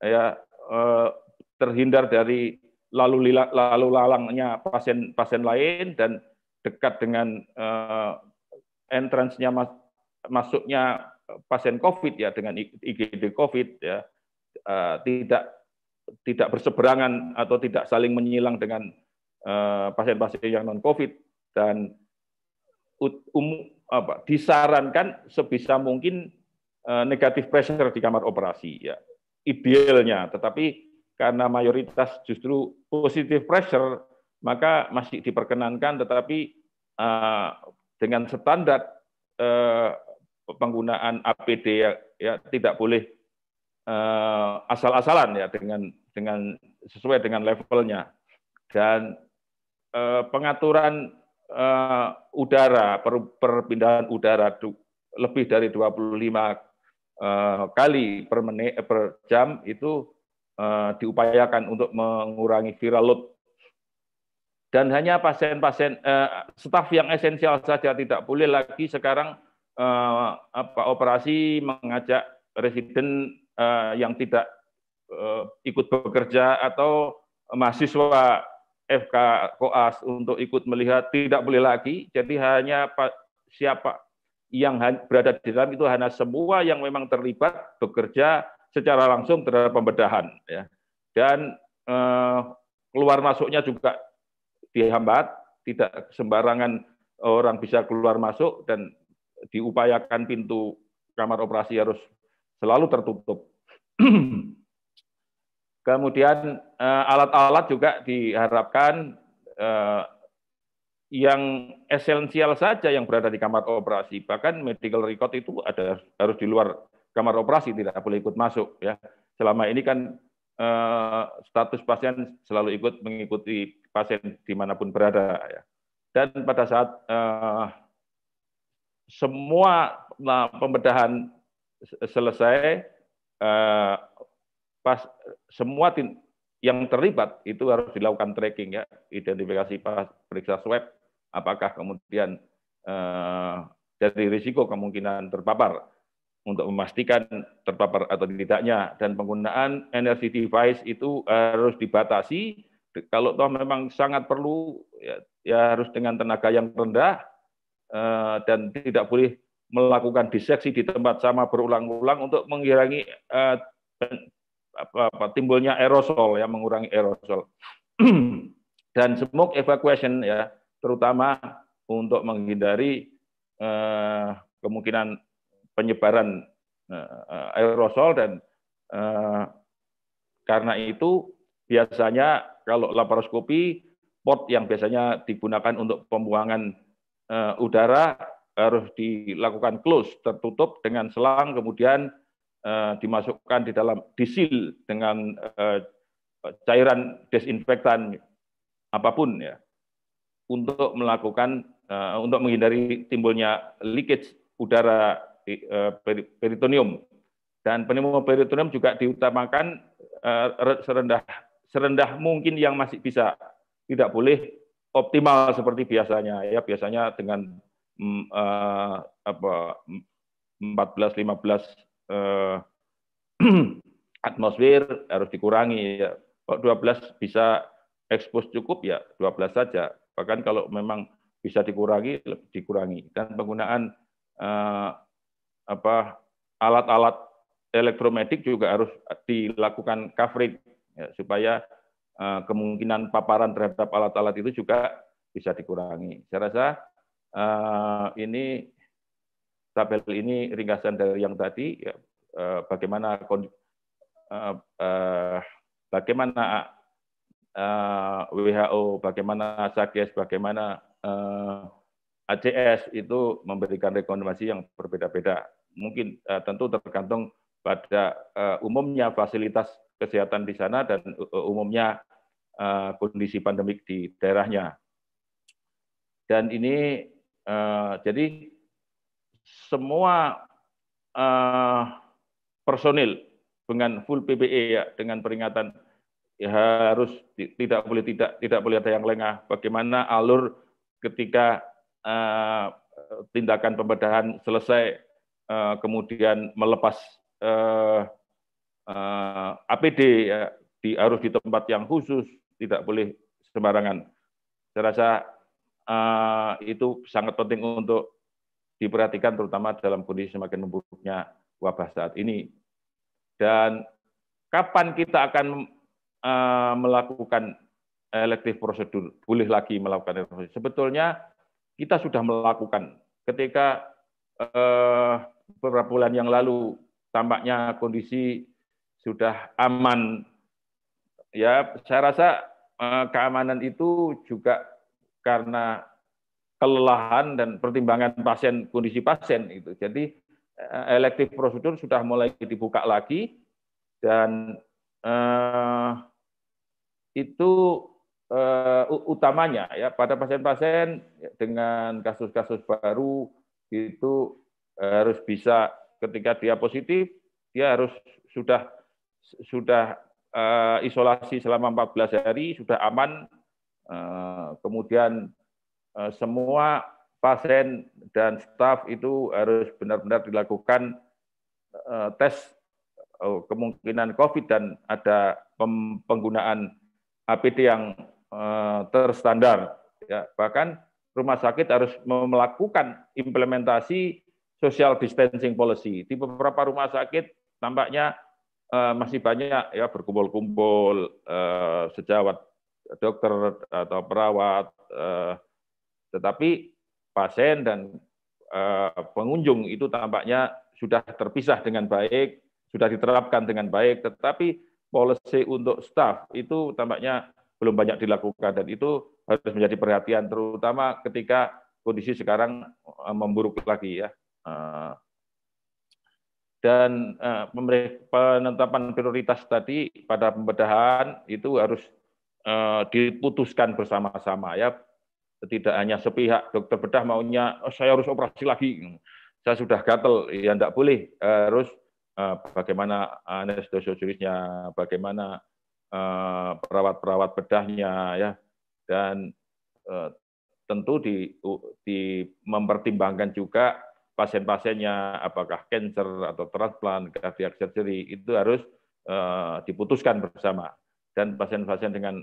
ya eh, terhindar dari lalu lalu lalangnya pasien-pasien lain dan dekat dengan eh, entrance mas, masuknya pasien COVID ya dengan IGD COVID ya eh, tidak tidak berseberangan atau tidak saling menyilang dengan eh, pasien-pasien yang non COVID dan um, apa, disarankan sebisa mungkin eh, negatif pressure di kamar operasi ya idealnya tetapi karena mayoritas justru positif pressure maka masih diperkenankan tetapi uh, dengan standar uh, penggunaan APD ya, ya tidak boleh uh, asal-asalan ya dengan dengan sesuai dengan levelnya dan uh, pengaturan uh, udara per, perpindahan udara du, lebih dari 25 uh, kali per menit per jam itu uh, diupayakan untuk mengurangi viral load dan hanya pasien-pasien uh, staf yang esensial saja tidak boleh lagi sekarang uh, apa operasi mengajak residen uh, eh, yang tidak uh, ikut bekerja atau mahasiswa FK Koas untuk ikut melihat tidak boleh lagi. Jadi hanya siapa yang berada di dalam itu hanya semua yang memang terlibat bekerja secara langsung terhadap pembedahan ya. Dan uh, keluar masuknya juga dihambat, tidak sembarangan orang bisa keluar masuk dan diupayakan pintu kamar operasi harus selalu tertutup. Kemudian eh, alat-alat juga diharapkan eh, yang esensial saja yang berada di kamar operasi. Bahkan medical record itu ada harus di luar kamar operasi tidak boleh ikut masuk ya. Selama ini kan eh, status pasien selalu ikut mengikuti pasien dimanapun berada ya. Dan pada saat semua nah, pembedahan selesai, eh, pas semua tim yang terlibat itu harus dilakukan tracking ya, identifikasi pas periksa swab, apakah kemudian eh, dari risiko kemungkinan terpapar untuk memastikan terpapar atau tidaknya dan penggunaan energy device itu harus dibatasi kalau toh memang sangat perlu ya, ya harus dengan tenaga yang rendah Eh, dan tidak boleh melakukan diseksi di tempat sama berulang-ulang untuk mengurangi eh, timbulnya aerosol ya mengurangi aerosol dan smoke evacuation ya terutama untuk menghindari uh, kemungkinan penyebaran uh, aerosol dan uh, karena itu biasanya kalau laparoskopi pot yang biasanya digunakan untuk pembuangan uh, udara harus dilakukan close, tertutup dengan selang, kemudian uh, dimasukkan di dalam disil dengan uh, cairan desinfektan apapun ya untuk melakukan uh, untuk menghindari timbulnya leakage udara di, uh, peritonium dan peritonium juga diutamakan uh, serendah serendah mungkin yang masih bisa tidak boleh optimal seperti biasanya ya biasanya dengan uh, apa 14 15 uh, atmosfer harus dikurangi ya. Kalau 12 bisa ekspos cukup ya 12 saja. Bahkan kalau memang bisa dikurangi lebih dikurangi dan penggunaan uh, apa alat-alat elektromedik juga harus dilakukan coverage ya, supaya Eh, kemungkinan paparan terhadap alat-alat itu juga bisa dikurangi. Saya rasa eh, ini tabel ini ringkasan dari yang tadi, ya, eh, bagaimana bagaimana WHO, bagaimana SAKES, bagaimana ACS itu memberikan rekomendasi yang berbeda-beda. Mungkin tentu tergantung pada umumnya fasilitas kesehatan di sana dan e, umumnya e, kondisi pandemik di daerahnya. Dan ini e, jadi semua personil dengan full PPE ya dengan peringatan ya harus tidak boleh tidak tidak boleh ada yang lengah bagaimana alur ketika tindakan pembedahan selesai kemudian melepas Eh, APD ya, di, harus di tempat yang khusus, tidak boleh sembarangan. Saya rasa uh, itu sangat penting untuk diperhatikan terutama dalam kondisi semakin memburuknya wabah saat ini. Dan kapan kita akan uh, melakukan elektif prosedur, boleh lagi melakukan elektif Sebetulnya kita sudah melakukan ketika uh, beberapa bulan yang lalu tampaknya kondisi sudah aman. Ya, saya rasa eh, keamanan itu juga karena kelelahan dan pertimbangan pasien kondisi pasien itu. Jadi eh, elektif prosedur sudah mulai dibuka lagi dan eh, itu eh, utamanya ya pada pasien-pasien dengan kasus-kasus baru itu harus bisa ketika dia positif dia harus sudah sudah uh, isolasi selama 14 hari, sudah aman, uh, kemudian uh, semua pasien dan staf itu harus benar-benar dilakukan uh, tes uh, kemungkinan COVID dan ada penggunaan APD yang uh, terstandar. Ya, bahkan rumah sakit harus melakukan implementasi social distancing policy. Di beberapa rumah sakit tampaknya Eh, masih banyak ya berkumpul-kumpul eh, sejawat dokter atau perawat, eh, tetapi pasien dan pengunjung itu tampaknya sudah terpisah dengan baik, sudah diterapkan dengan baik, tetapi policy untuk staff itu tampaknya belum banyak dilakukan dan itu harus menjadi perhatian terutama ketika kondisi sekarang memburuk lagi ya dan uh, penetapan prioritas tadi pada pembedahan itu harus uh, diputuskan bersama-sama ya tidak hanya sepihak dokter bedah maunya oh, saya harus operasi lagi saya sudah gatel ya tidak boleh harus uh, bagaimana anestesiologisnya bagaimana perawat-perawat bedahnya ya dan tentu di, di mempertimbangkan juga pasien-pasiennya, apakah cancer atau transplant, cardiac surgery, itu harus uh, diputuskan bersama. Dan pasien-pasien dengan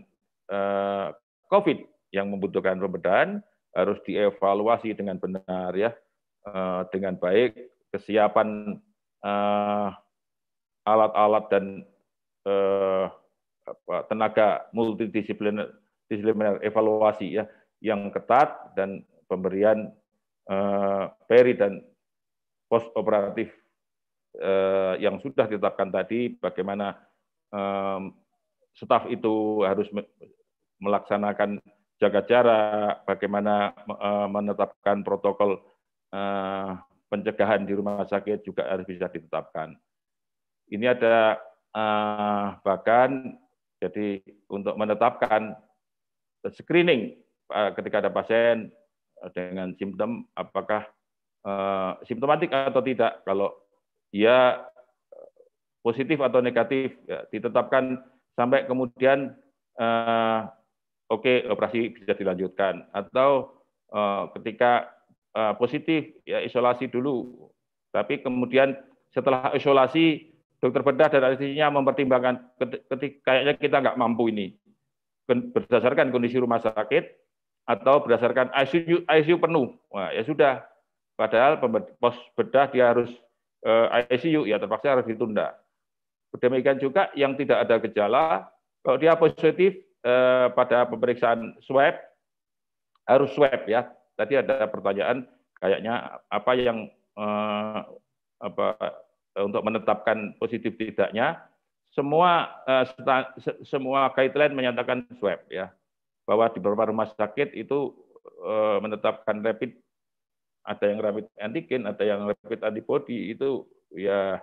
uh, COVID yang membutuhkan pembedahan harus dievaluasi dengan benar ya, uh, dengan baik kesiapan alat-alat dan apa, tenaga multidisipliner evaluasi ya yang ketat dan pemberian peri eh, dan pos operatif eh, yang sudah ditetapkan tadi, bagaimana staf itu harus melaksanakan jaga jarak, bagaimana eh, menetapkan protokol pencegahan di rumah sakit juga harus bisa ditetapkan. Ini ada bahkan jadi untuk menetapkan screening ketika ada pasien dengan simptom apakah uh, simptomatik atau tidak. Kalau ya eh, positif atau negatif ya, ditetapkan sampai kemudian uh, oke okay, operasi bisa dilanjutkan atau uh, ketika uh, positif ya isolasi dulu. Tapi kemudian setelah isolasi dokter bedah dan anestesinya mempertimbangkan ketika kayaknya kita nggak mampu ini berdasarkan kondisi rumah sakit atau berdasarkan ICU, ICU penuh. Wah, ya sudah. Padahal pos bedah dia harus eh, ICU, ya terpaksa harus ditunda. Demikian juga yang tidak ada gejala, kalau dia positif eh, pada pemeriksaan swab, harus swab ya. Tadi ada pertanyaan, kayaknya apa yang eh, apa untuk menetapkan positif tidaknya, semua eh, semua guideline menyatakan swab ya bahwa di beberapa rumah sakit itu eh, menetapkan rapid ada yang rapid antigen, ada yang rapid antibody itu ya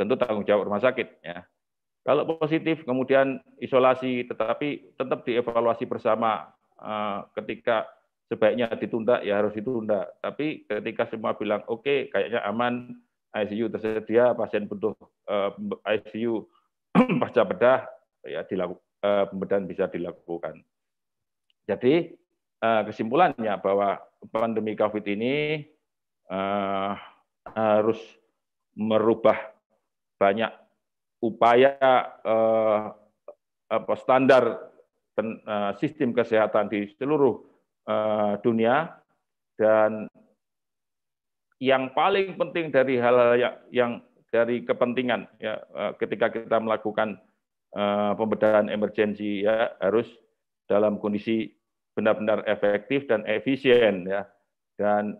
tentu tanggung jawab rumah sakit ya. Kalau positif kemudian isolasi tetapi tetap dievaluasi bersama eh, ketika sebaiknya ditunda ya harus ditunda. Tapi ketika semua bilang oke okay, kayaknya aman ICU tersedia pasien butuh eh, ICU pasca bedah ya dilakukan pembedahan bisa dilakukan. Jadi eh, kesimpulannya bahwa pandemi COVID ini eh, harus merubah banyak upaya eh, standar sistem kesehatan di seluruh dunia dan yang paling penting dari hal yang, yang dari kepentingan ya ketika kita melakukan pembedahan emergensi ya harus dalam kondisi benar-benar efektif dan efisien ya dan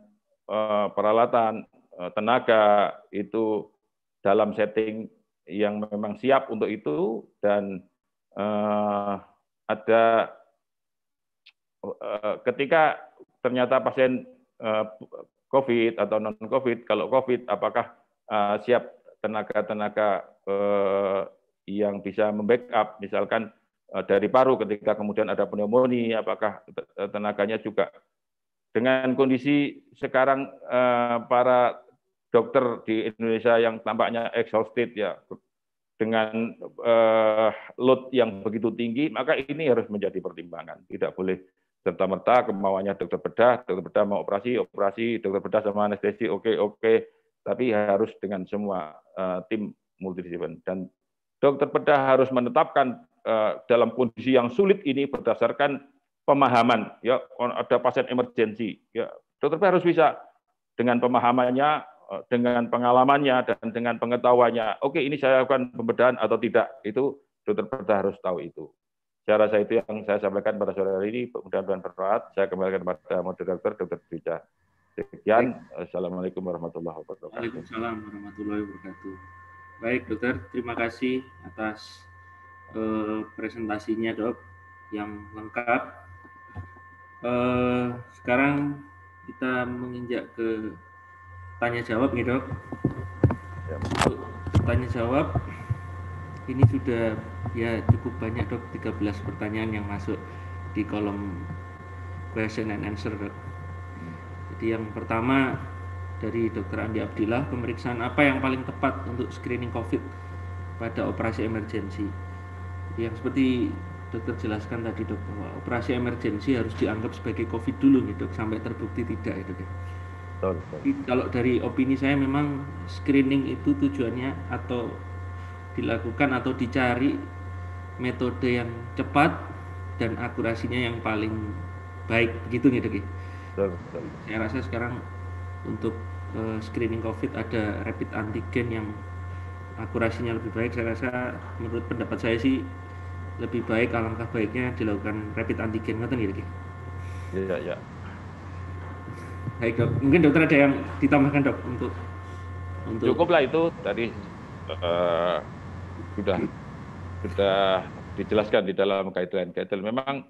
uh, peralatan uh, tenaga itu dalam setting yang memang siap untuk itu dan uh, ada uh, ketika ternyata pasien uh, COVID atau non COVID kalau COVID apakah uh, siap tenaga-tenaga uh, yang bisa membackup misalkan Eh, dari paru ketika kemudian ada pneumonia, apakah eh, tenaganya juga dengan kondisi sekarang eh, para dokter di Indonesia yang tampaknya exhausted ya dengan load yang begitu tinggi, maka ini harus menjadi pertimbangan. Tidak boleh serta merta kemauannya dokter bedah, dokter bedah mau operasi, operasi, dokter bedah sama anestesi, oke okay, oke, okay. tapi harus dengan semua uh, tim multidisiplin dan dokter bedah harus menetapkan Eh, dalam kondisi yang sulit ini berdasarkan pemahaman ya ada pasien emergensi ya dokter harus bisa dengan pemahamannya eh, dengan pengalamannya dan dengan pengetahuannya oke ini saya akan pembedahan atau tidak itu dokter Perda harus tahu itu saya rasa itu yang saya sampaikan pada sore hari ini mudah-mudahan bermanfaat saya kembalikan kepada moderator dokter Bija sekian assalamualaikum warahmatullahi wabarakatuh Waalaikumsalam warahmatullahi wabarakatuh baik dokter terima kasih atas uh, presentasinya dok yang lengkap. Uh, sekarang kita menginjak ke tanya jawab nih dok. Untuk ya. tanya jawab ini sudah ya cukup banyak dok 13 pertanyaan yang masuk di kolom question and answer dok. Jadi yang pertama dari Dokter Andi Abdillah, pemeriksaan apa yang paling tepat untuk screening COVID pada operasi emergensi? yang seperti dokter jelaskan tadi dok bahwa operasi emergensi harus dianggap sebagai covid dulu nih dok sampai terbukti tidak itu kan kalau dari opini saya memang screening itu tujuannya atau dilakukan atau dicari metode yang cepat dan akurasinya yang paling baik gitu nih dok ya. saya rasa sekarang untuk eh, screening covid ada rapid antigen yang akurasinya lebih baik saya rasa menurut pendapat saya sih lebih baik alangkah baiknya dilakukan rapid antigen ngoten gitu. Iya, iya. Baik, Dok. Mungkin dokter ada yang ditambahkan, Dok, untuk untuk Cukuplah itu tadi uh, sudah sudah dijelaskan di dalam kaitan kaitan Memang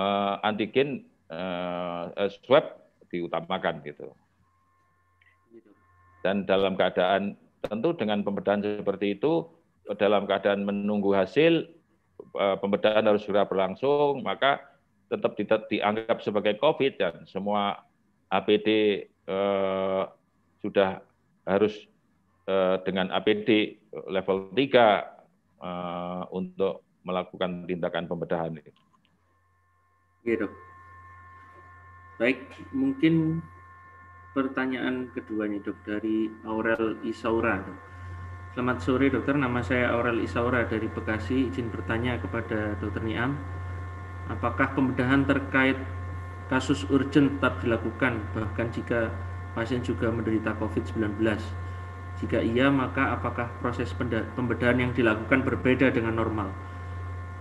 uh, antigen uh, swab diutamakan gitu. Dan dalam keadaan tentu dengan pembedahan seperti itu dalam keadaan menunggu hasil Eh, pembedahan harus segera berlangsung, maka tetap dianggap sebagai COVID dan semua APD eh, sudah harus eh, dengan APD level 3 eh, untuk melakukan tindakan pembedahan ini. Oke iya, dok. Baik, mungkin pertanyaan keduanya dok dari Aurel Isaura dok. Selamat sore dokter, nama saya Aurel Isaura dari Bekasi. Izin bertanya kepada dokter Niam, apakah pembedahan terkait kasus urgent tetap dilakukan bahkan jika pasien juga menderita COVID-19? Jika iya, maka apakah proses pembedahan yang dilakukan berbeda dengan normal?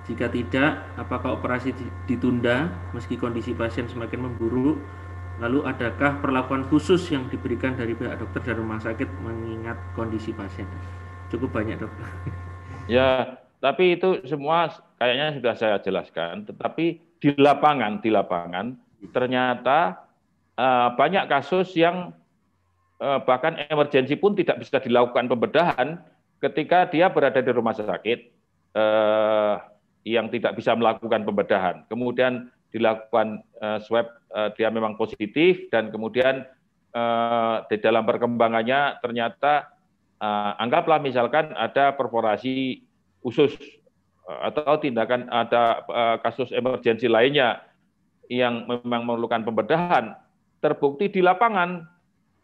Jika tidak, apakah operasi ditunda meski kondisi pasien semakin memburuk? Lalu adakah perlakuan khusus yang diberikan dari pihak dokter dan rumah sakit mengingat kondisi pasien? cukup banyak dok. Ya, tapi itu semua kayaknya sudah saya jelaskan. Tetapi di lapangan, di lapangan ternyata uh, banyak kasus yang uh, bahkan emergensi pun tidak bisa dilakukan pembedahan ketika dia berada di rumah sakit uh, yang tidak bisa melakukan pembedahan. Kemudian dilakukan uh, swab uh, dia memang positif dan kemudian uh, di dalam perkembangannya ternyata uh, anggaplah misalkan ada perforasi usus uh, eh, atau tindakan ada eh, kasus emergensi lainnya yang memang memerlukan pembedahan terbukti di lapangan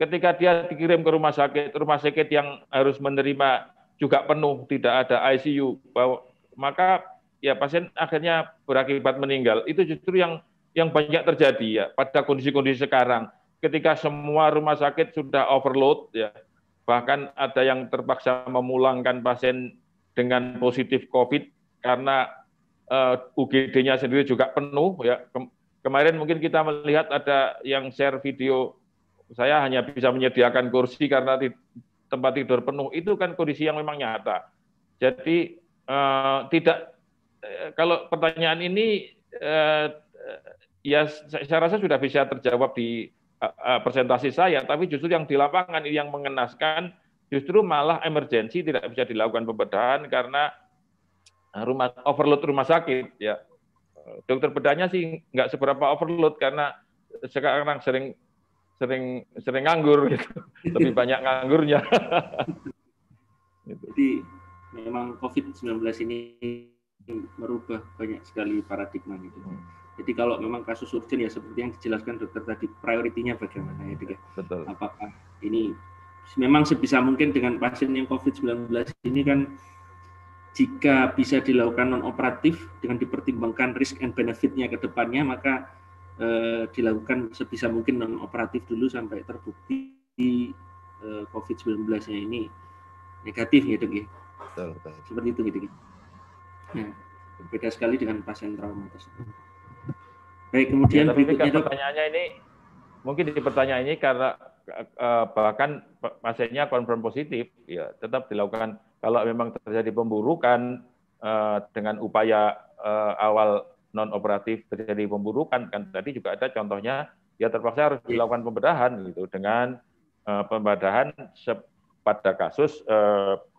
ketika dia dikirim ke rumah sakit rumah sakit yang harus menerima juga penuh tidak ada ICU maka ya pasien akhirnya berakibat meninggal itu justru yang yang banyak terjadi ya pada kondisi-kondisi sekarang ketika semua rumah sakit sudah overload ya Bahkan ada yang terpaksa memulangkan pasien dengan positif COVID karena uh, eh, UGD-nya sendiri juga penuh ya. Kemarin mungkin kita melihat ada yang share video saya hanya bisa menyediakan kursi karena di tempat tidur penuh itu kan kondisi yang memang nyata. Jadi uh, tidak eh, kalau pertanyaan ini uh, ya saya rasa sudah bisa terjawab di Eh, eh, presentasi saya, tapi justru yang di lapangan ini yang mengenaskan, justru malah emergensi tidak bisa dilakukan pembedahan karena rumah overload rumah sakit ya. Eh, dokter bedahnya sih nggak seberapa overload karena sekarang sering sering sering nganggur gitu. Lebih banyak nganggurnya. Gitu. Jadi memang COVID-19 ini merubah banyak sekali paradigma gitu. Hmm. Jadi kalau memang kasus urgent ya seperti yang dijelaskan dokter tadi, prioritinya bagaimana ya dok? Ya? Betul. Apakah ini memang sebisa mungkin dengan pasien yang COVID-19 ini kan jika bisa dilakukan non operatif dengan dipertimbangkan risk and benefitnya ke depannya maka eh, dilakukan sebisa mungkin non operatif dulu sampai terbukti eh, COVID-19-nya ini negatif ya dok ya? Betul, betul. Seperti itu gitu. Nah, berbeda sekali dengan pasien trauma tersebut. Baik, kemudian ya, tapi berikutnya pertanyaannya ini mungkin di pertanyaan ini karena uh, bahkan pasiennya konfirm positif, ya tetap dilakukan kalau memang terjadi pemburukan uh, dengan upaya uh, awal non operatif terjadi pemburukan kan tadi juga ada contohnya ya terpaksa harus dilakukan pembedahan gitu dengan uh, pembedahan pada kasus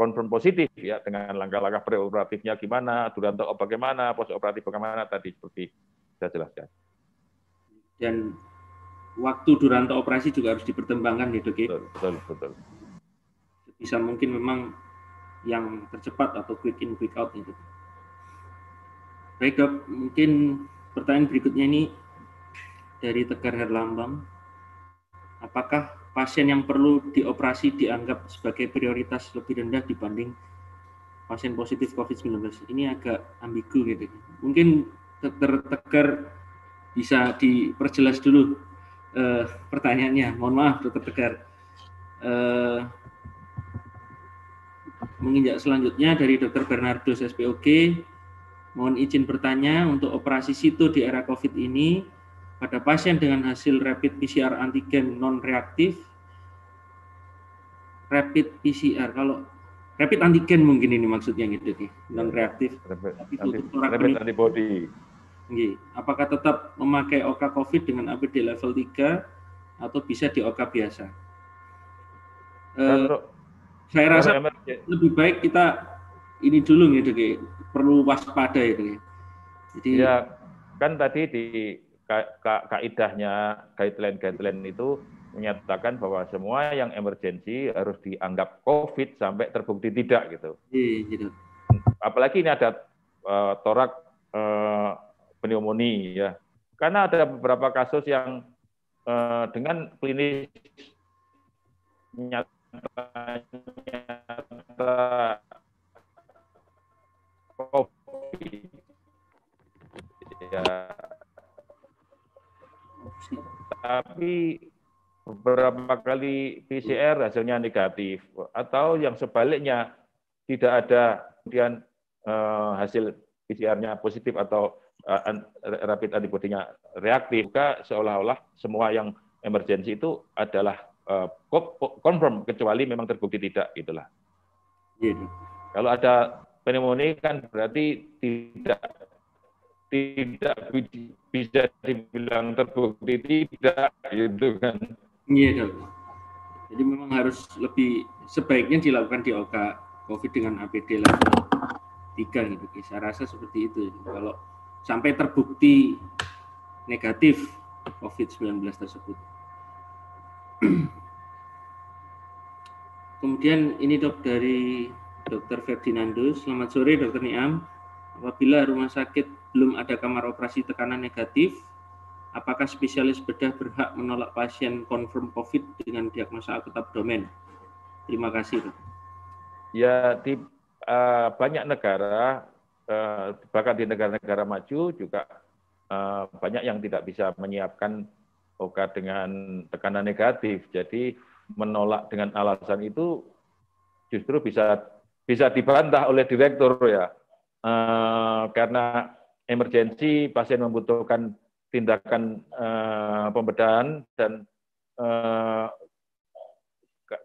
konfirm uh, positif ya dengan langkah-langkah preoperatifnya gimana, durante bagaimana, post operatif bagaimana tadi seperti saya jelaskan dan waktu durante operasi juga harus dipertimbangkan gitu ya, ya, Betul, betul, betul. Bisa mungkin memang yang tercepat atau quick in quick out gitu. Baik dok, mungkin pertanyaan berikutnya ini dari Tegar Herlambang. Apakah pasien yang perlu dioperasi dianggap sebagai prioritas lebih rendah dibanding pasien positif COVID-19? Ini agak ambigu gitu. Mungkin Dokter Tegar bisa diperjelas dulu uh, pertanyaannya. Mohon maaf, Dokter Tegar. Uh, menginjak selanjutnya dari dokter Bernardo SPOG, mohon izin bertanya untuk operasi situ di era COVID ini pada pasien dengan hasil rapid PCR antigen non reaktif, rapid PCR kalau rapid antigen mungkin ini maksudnya gitu nih non reaktif, rapid, tapi anti, rapid antibody Nggih. Apakah tetap memakai OKA COVID dengan APD level 3 atau bisa di OKA biasa? Uh, saya rasa lebih baik kita ini dulu nih, ya, Dok. Ya. Perlu waspada ya, Dok. Jadi ya kan tadi di ka, ka, kaidahnya guideline guideline itu menyatakan bahwa semua yang emergensi harus dianggap COVID sampai terbukti tidak gitu. Iya, gitu. Apalagi ini ada uh, torak uh, pneumonia ya. Karena ada beberapa kasus yang eh, dengan klinis nyata, nyata COVID ya. Tapi beberapa kali PCR hasilnya negatif atau yang sebaliknya tidak ada kemudian eh, hasil PCR-nya positif atau Eh, rapid antibody-nya reaktif, maka seolah-olah semua yang emergensi itu adalah eh, confirm kecuali memang terbukti tidak itulah. Gitu. Iya. Kalau ada pneumonia kan berarti tidak tidak bisa dibilang terbukti tidak gitu kan. Iya. Gitu. Jadi memang harus lebih sebaiknya dilakukan di Oka COVID dengan APD level tiga, gitu. Saya rasa seperti itu. Kalau sampai terbukti negatif COVID-19 tersebut. Kemudian ini dok dari Dr. Ferdinandus Selamat sore Dr. Niam. Apabila rumah sakit belum ada kamar operasi tekanan negatif, apakah spesialis bedah berhak menolak pasien confirm COVID dengan diagnosa akut abdomen? Terima kasih. Ya, di uh, banyak negara Eh, bahkan di negara-negara maju juga eh, banyak yang tidak bisa menyiapkan OKA dengan tekanan negatif. Jadi menolak dengan alasan itu justru bisa bisa dibantah oleh direktur ya eh, karena emergensi pasien membutuhkan tindakan uh, pembedahan dan uh,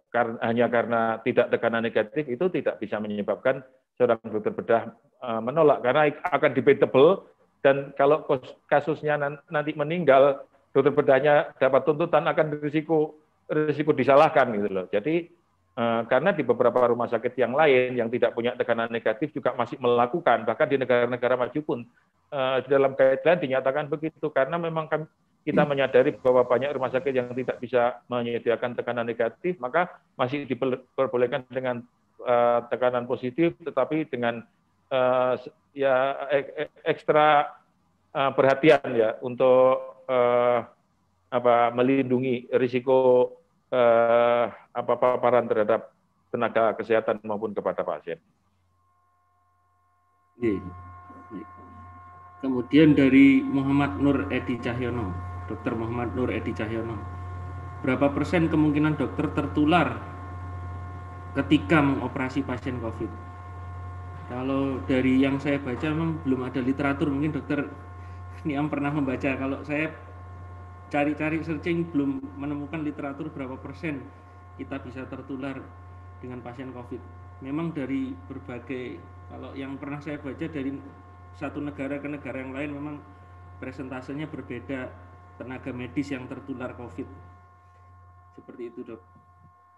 karena, hanya karena tidak tekanan negatif itu tidak bisa menyebabkan seorang dokter bedah Eh, menolak karena akan debatable dan kalau kasusnya nanti meninggal dokter bedahnya dapat tuntutan akan risiko risiko disalahkan gitu loh. Jadi eh, karena di beberapa rumah sakit yang lain yang tidak punya tekanan negatif juga masih melakukan bahkan di negara-negara maju pun eh, di dalam guideline dinyatakan begitu karena memang kami, kita menyadari bahwa banyak rumah sakit yang tidak bisa menyediakan tekanan negatif maka masih diperbolehkan dengan tekanan positif tetapi dengan uh, ya ekstra uh, perhatian ya untuk uh, apa melindungi risiko uh, apa paparan terhadap tenaga kesehatan maupun kepada pasien. Iya, iya. Kemudian dari Muhammad Nur Edi Cahyono, Dokter Muhammad Nur Edi Cahyono, berapa persen kemungkinan dokter tertular ketika mengoperasi pasien COVID? Kalau dari yang saya baca memang belum ada literatur mungkin dokter Niam pernah membaca. Kalau saya cari-cari searching belum menemukan literatur berapa persen kita bisa tertular dengan pasien COVID. Memang dari berbagai kalau yang pernah saya baca dari satu negara ke negara yang lain memang presentasenya berbeda tenaga medis yang tertular COVID. Seperti itu dok.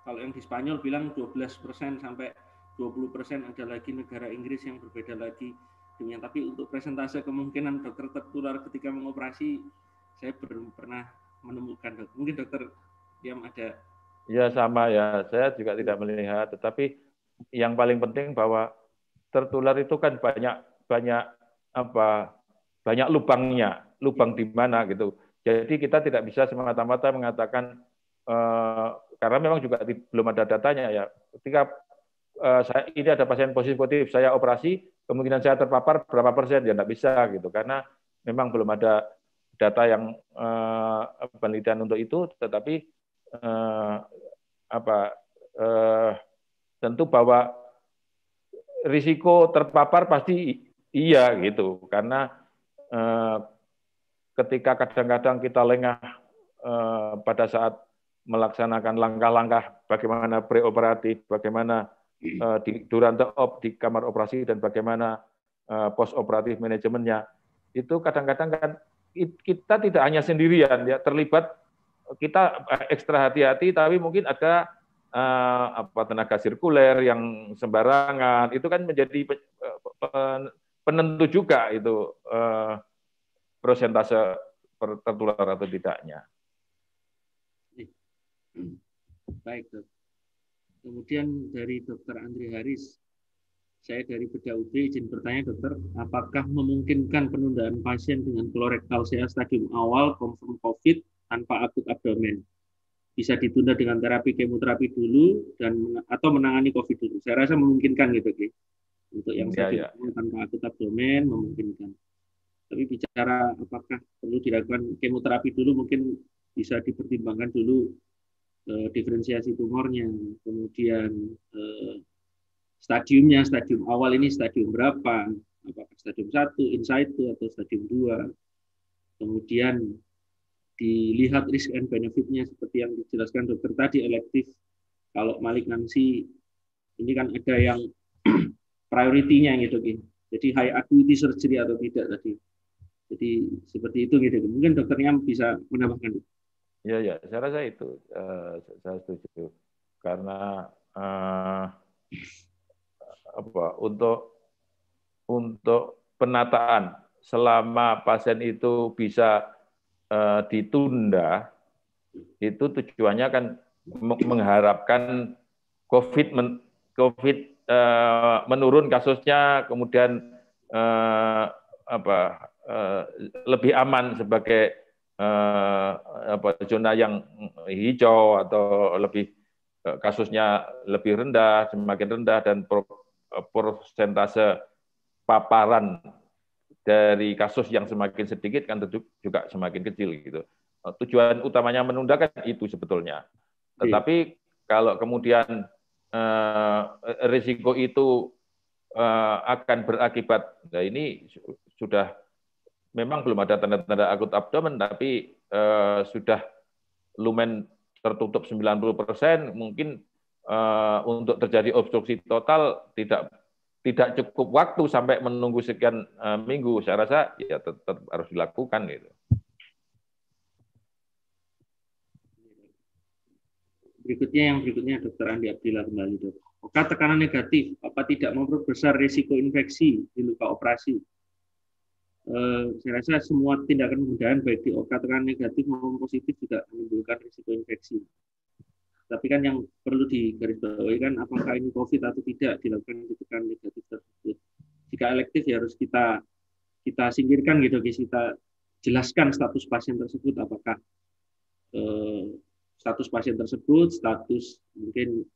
Kalau yang di Spanyol bilang 12 persen sampai 20% ada lagi negara Inggris yang berbeda lagi dunia. Tapi untuk presentase kemungkinan dokter tertular ketika mengoperasi, saya belum pernah menemukan dok. Mungkin dokter yang ada. Ya sama ya, saya juga tidak melihat. Tetapi yang paling penting bahwa tertular itu kan banyak banyak apa banyak lubangnya, lubang di mana gitu. Jadi kita tidak bisa semata-mata mengatakan eh, karena memang juga di, belum ada datanya ya. Ketika Eh, saya ini ada pasien positif positif, saya operasi, kemungkinan saya terpapar berapa persen ya tidak bisa gitu karena memang belum ada data yang uh, penelitian untuk itu, tetapi uh, apa uh, tentu bahwa risiko terpapar pasti iya gitu karena uh, ketika kadang-kadang kita lengah uh, pada saat melaksanakan langkah-langkah bagaimana preoperatif, bagaimana Eh, di Durante Op, di kamar operasi, dan bagaimana uh, pos operatif manajemennya. Itu kadang-kadang kan kita tidak hanya sendirian, ya terlibat eh, kita ekstra hati-hati, tapi mungkin ada uh, apa tenaga sirkuler yang sembarangan, itu kan menjadi penentu juga itu uh, persentase tertular atau tidaknya. Baik, dok. Kemudian dari Dokter Andri Haris, saya dari Beda UB izin bertanya dokter, apakah memungkinkan penundaan pasien dengan kolorektal saya stadium awal confirm COVID tanpa akut abdomen? Bisa ditunda dengan terapi kemoterapi dulu dan atau menangani COVID dulu. Saya rasa memungkinkan gitu, Ki. Untuk yang ya, ya. tanpa akut abdomen memungkinkan. Tapi bicara apakah perlu dilakukan kemoterapi dulu mungkin bisa dipertimbangkan dulu eh, diferensiasi tumornya, kemudian eh, stadiumnya, stadium awal ini stadium berapa, apakah stadium 1, insight atau stadium dua? Kemudian dilihat risk and benefitnya seperti yang dijelaskan dokter tadi elektif kalau malik malignansi ini kan ada yang prioritinya gitu jadi high acuity surgery atau tidak tadi jadi seperti itu gitu mungkin dokternya bisa menambahkan Ya, ya, saya rasa itu uh, saya setuju karena uh, apa untuk untuk penataan selama pasien itu bisa uh, ditunda itu tujuannya kan mengharapkan COVID men, COVID uh, menurun kasusnya kemudian uh, apa uh, lebih aman sebagai eh, apa, zona yang hijau atau lebih eh, kasusnya lebih rendah, semakin rendah dan persentase eh, paparan dari kasus yang semakin sedikit kan tentu juga semakin kecil gitu. Eh, tujuan utamanya menunda kan itu sebetulnya. Iya. Tetapi kalau kemudian eh, risiko itu eh, akan berakibat, nah ini sudah memang belum ada tanda-tanda akut abdomen, tapi eh, sudah lumen tertutup 90 persen, mungkin eh, untuk terjadi obstruksi total tidak tidak cukup waktu sampai menunggu sekian eh, minggu. Saya rasa ya tetap harus dilakukan gitu. Berikutnya yang berikutnya Dokter Andi Abdillah kembali dok. Maka tekanan negatif, apa tidak memperbesar risiko infeksi di luka operasi? Eh, saya rasa semua tindakan kebudayaan baik di dikatakan negatif maupun positif juga menimbulkan risiko infeksi. Tapi kan yang perlu digarisbawahi kan apakah ini COVID atau tidak dilakukan tindakan negatif tersebut. Jika elektif ya harus kita kita singkirkan gitu, kita jelaskan status pasien tersebut apakah eh, status pasien tersebut, status mungkin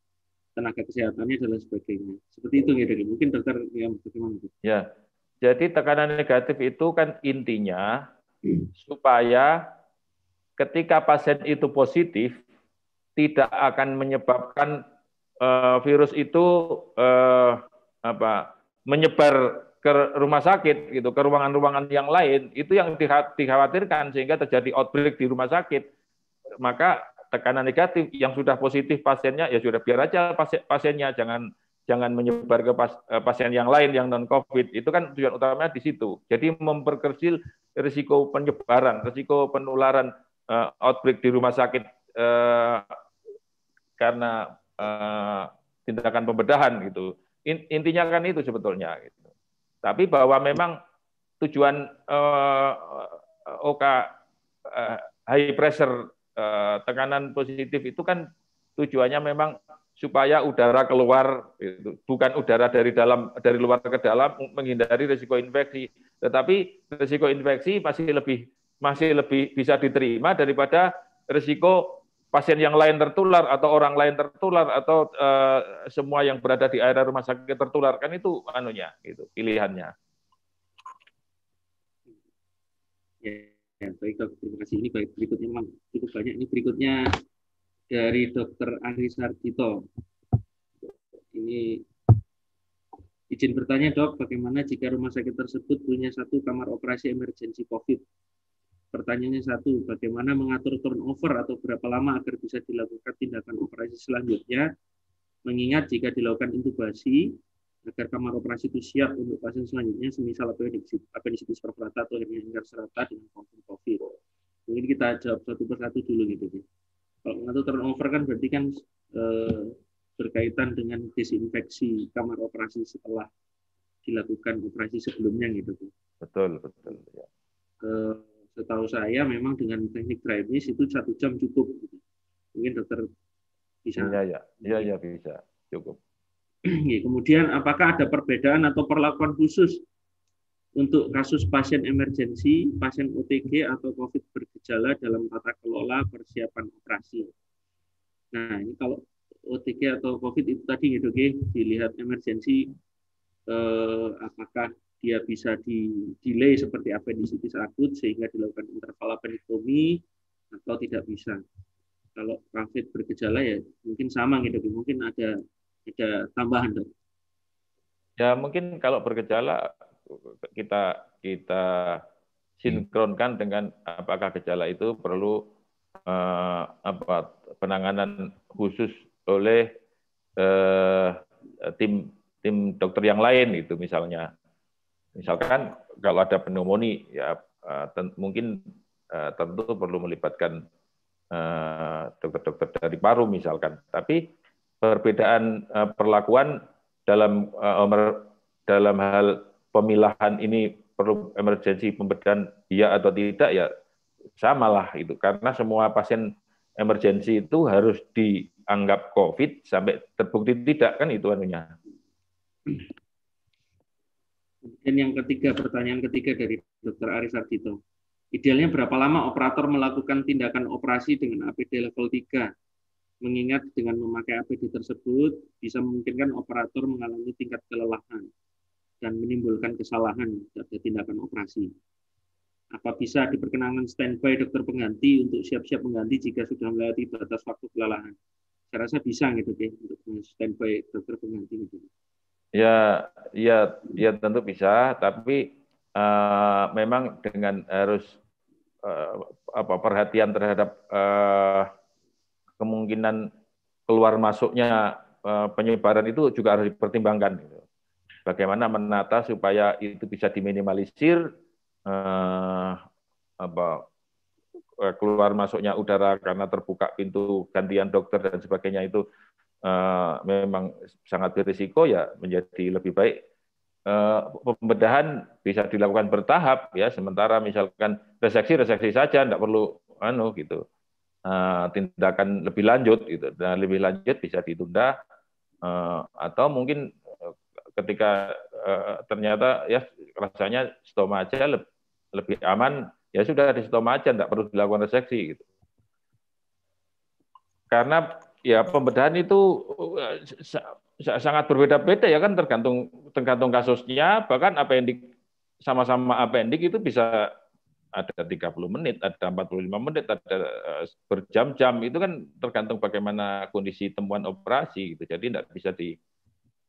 tenaga kesehatannya dan sebagainya. Seperti itu gitu. Mungkin dokter yang bagaimana? Ya, jadi tekanan negatif itu kan intinya hmm. supaya ketika pasien itu positif tidak akan menyebabkan uh, virus itu uh, apa menyebar ke rumah sakit gitu ke ruangan-ruangan yang lain itu yang dikhawatirkan sehingga terjadi outbreak di rumah sakit maka tekanan negatif yang sudah positif pasiennya ya sudah biar aja pasiennya jangan jangan menyebar ke pas, eh, pasien yang lain yang non covid itu kan tujuan utamanya di situ jadi memperkecil risiko penyebaran risiko penularan uh, outbreak di rumah sakit uh, karena uh, tindakan pembedahan gitu intinya kan itu sebetulnya gitu tapi bahwa memang tujuan uh, OK uh, high pressure uh, tekanan positif itu kan tujuannya memang supaya udara keluar itu bukan udara dari dalam dari luar ke dalam menghindari risiko infeksi tetapi risiko infeksi masih lebih masih lebih bisa diterima daripada risiko pasien yang lain tertular atau orang lain tertular atau uh, semua yang berada di area rumah sakit tertular kan itu anunya itu pilihannya ya baik terima kasih ini baik berikutnya memang cukup banyak ini berikutnya dari Dr. Ani Sarjito. Ini izin bertanya dok, bagaimana jika rumah sakit tersebut punya satu kamar operasi emergensi COVID? Pertanyaannya satu, bagaimana mengatur turnover atau berapa lama agar bisa dilakukan tindakan operasi selanjutnya? Mengingat jika dilakukan intubasi, agar kamar operasi itu siap untuk pasien selanjutnya, semisal appendicitis perforata atau hernia hingga serata dengan konflik COVID. Mungkin kita jawab satu persatu dulu gitu. gitu. Kalau mengatur turnover kan berarti kan eh, berkaitan dengan disinfeksi kamar operasi setelah dilakukan operasi sebelumnya gitu. Betul, betul. Ya. Eh, setahu saya memang dengan teknik drive itu satu jam cukup. Gitu. Mungkin dokter bisa. Iya, ya, iya, ya, bisa. Cukup. Ya, kemudian apakah ada perbedaan atau perlakuan khusus untuk kasus pasien emergensi, pasien OTG atau COVID bergejala dalam tata kelola persiapan operasi. Nah, ini kalau OTG atau COVID itu tadi gitu, okay, dilihat emergensi eh, apakah dia bisa di delay seperti appendicitis akut sehingga dilakukan interval appendektomi atau tidak bisa. Kalau COVID bergejala ya mungkin sama gitu, mungkin ada ada tambahan dok. Ya mungkin kalau bergejala kita kita sinkronkan dengan apakah gejala itu perlu uh, apa penanganan khusus oleh uh, tim tim dokter yang lain itu misalnya misalkan kalau ada pneumonia ya eh, ten, mungkin uh, tentu perlu melibatkan dokter dokter-dokter dari paru misalkan tapi perbedaan uh, perlakuan dalam uh, dalam hal pemilahan ini perlu emergensi pembedahan iya atau tidak ya samalah itu karena semua pasien emergensi itu harus dianggap COVID sampai terbukti tidak kan itu anunya. Kemudian yang ketiga pertanyaan ketiga dari Dr. Aris Ardito. Idealnya berapa lama operator melakukan tindakan operasi dengan APD level 3? Mengingat dengan memakai APD tersebut bisa memungkinkan operator mengalami tingkat kelelahan dan menimbulkan kesalahan pada tindakan operasi. Apa bisa diperkenankan standby dokter pengganti untuk siap-siap mengganti jika sudah melewati batas waktu kelelahan? Saya rasa bisa gitu deh untuk standby dokter pengganti gitu. Ya, ya, ya tentu bisa, tapi uh, memang dengan harus uh, apa perhatian terhadap uh, kemungkinan keluar masuknya uh, penyebaran itu juga harus dipertimbangkan. Gitu bagaimana menata supaya itu bisa diminimalisir eh, apa eh, keluar masuknya udara karena terbuka pintu gantian dokter dan sebagainya itu eh, memang sangat berisiko ya menjadi lebih baik eh, pembedahan bisa dilakukan bertahap ya sementara misalkan reseksi reseksi saja tidak perlu anu gitu eh, tindakan lebih lanjut gitu dan lebih lanjut bisa ditunda eh, atau mungkin ketika uh, ternyata ya rasanya stoma aja lebih, lebih aman, ya sudah di stoma aja, tidak perlu dilakukan reseksi gitu. Karena ya pembedahan itu uh, sangat berbeda-beda ya kan tergantung tergantung kasusnya, bahkan apa yang sama-sama apendik itu bisa ada 30 menit, ada 45 menit, ada eh, berjam-jam itu kan tergantung bagaimana kondisi temuan operasi gitu. Jadi tidak bisa di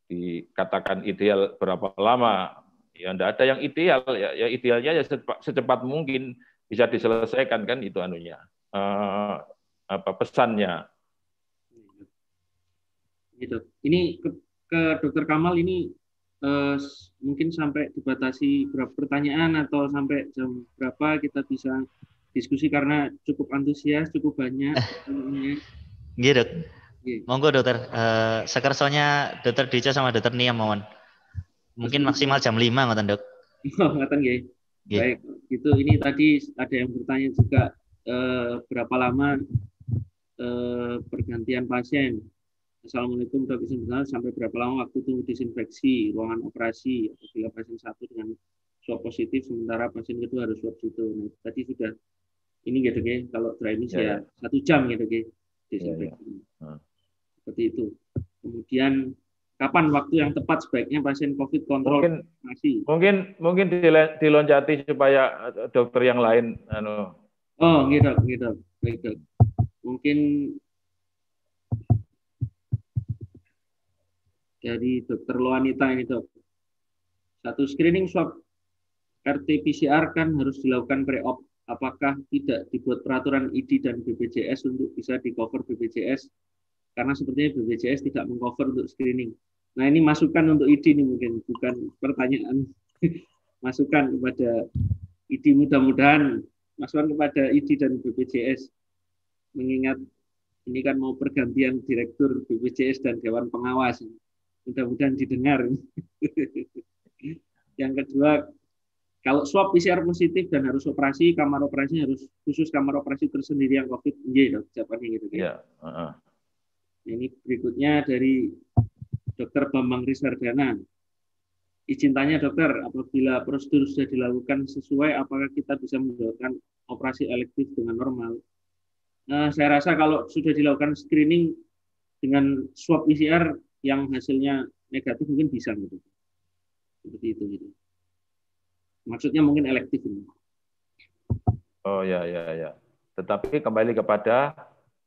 dikatakan ideal berapa lama ya tidak ada yang ideal ya, ya idealnya ya secepat, secepat mungkin bisa diselesaikan kan itu anunya uh, apa pesannya gitu ini ke, ke dokter Kamal ini uh, mungkin sampai dibatasi berapa pertanyaan atau sampai jam berapa kita bisa diskusi karena cukup antusias cukup banyak gitu Monggo dokter, uh, eh, sekersonya dokter Dica sama dokter Nia mohon. Mungkin maksimal jam 5 ngoten, Dok. Oh, ngoten nggih. Baik, itu ini tadi ada yang bertanya juga eh, berapa lama uh, pergantian pasien. Assalamualaikum dok Bismillah sampai berapa lama waktu tunggu disinfeksi ruangan operasi apabila pasien satu dengan swab positif sementara pasien kedua harus swab situ. Nah, tadi sudah ini gitu ya kalau ya dry ya, satu jam gitu ya, ya disinfeksi. Ya, ya. Seperti itu. Kemudian kapan waktu yang tepat sebaiknya pasien COVID kontrol mungkin, masih. Mungkin mungkin diloncati supaya eh, dokter yang lain anu. Oh, gitu, gitu, gitu. Mungkin dari dokter Loanita ini dok. Satu screening swab RT-PCR kan harus dilakukan pre-op. Apakah tidak dibuat peraturan ID dan BPJS untuk bisa di cover BPJS karena sepertinya BPJS tidak mengcover untuk screening. Nah ini masukan untuk ID ini mungkin bukan pertanyaan, masukan kepada ID mudah-mudahan masukan kepada ID dan BPJS mengingat ini kan mau pergantian direktur BPJS dan dewan pengawas. Mudah-mudahan didengar. Yang kedua, kalau swab PCR positif dan harus operasi, kamar operasinya harus khusus kamar operasi tersendiri yang COVID, 19 iya, jawabannya gitu kan. Iya. Uh -uh. Nah, ini berikutnya dari Dokter Bambang Risardana. Izin tanya dokter, apabila prosedur sudah dilakukan sesuai, apakah kita bisa menjalankan operasi elektif dengan normal? Nah, saya rasa kalau sudah dilakukan screening dengan swab PCR yang hasilnya negatif mungkin bisa gitu. Seperti itu gitu. Maksudnya mungkin elektif ini. Gitu. Oh ya ya ya. Tetapi kembali kepada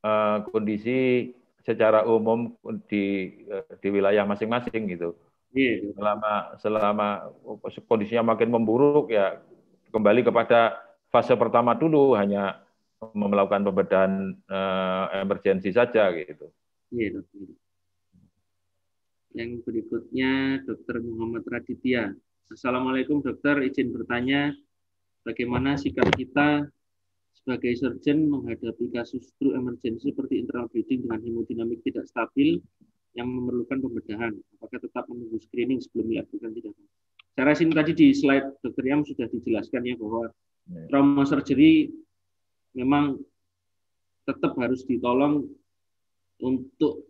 uh, kondisi secara umum di eh, di wilayah masing-masing gitu. Yeah. Selama selama kondisinya makin memburuk ya kembali kepada fase pertama dulu hanya melakukan pembedahan uh, emergensi saja gitu. Iya, Yang berikutnya dokter Muhammad Raditya. Assalamualaikum dokter, izin bertanya bagaimana sikap kita sebagai surgeon menghadapi kasus true emergency seperti internal bleeding dengan hemodinamik tidak stabil yang memerlukan pembedahan? Apakah tetap menunggu screening sebelum dilakukan ya, tindakan? Cara sini tadi di slide dokter Yam sudah dijelaskan ya bahwa ya. trauma surgery memang tetap harus ditolong untuk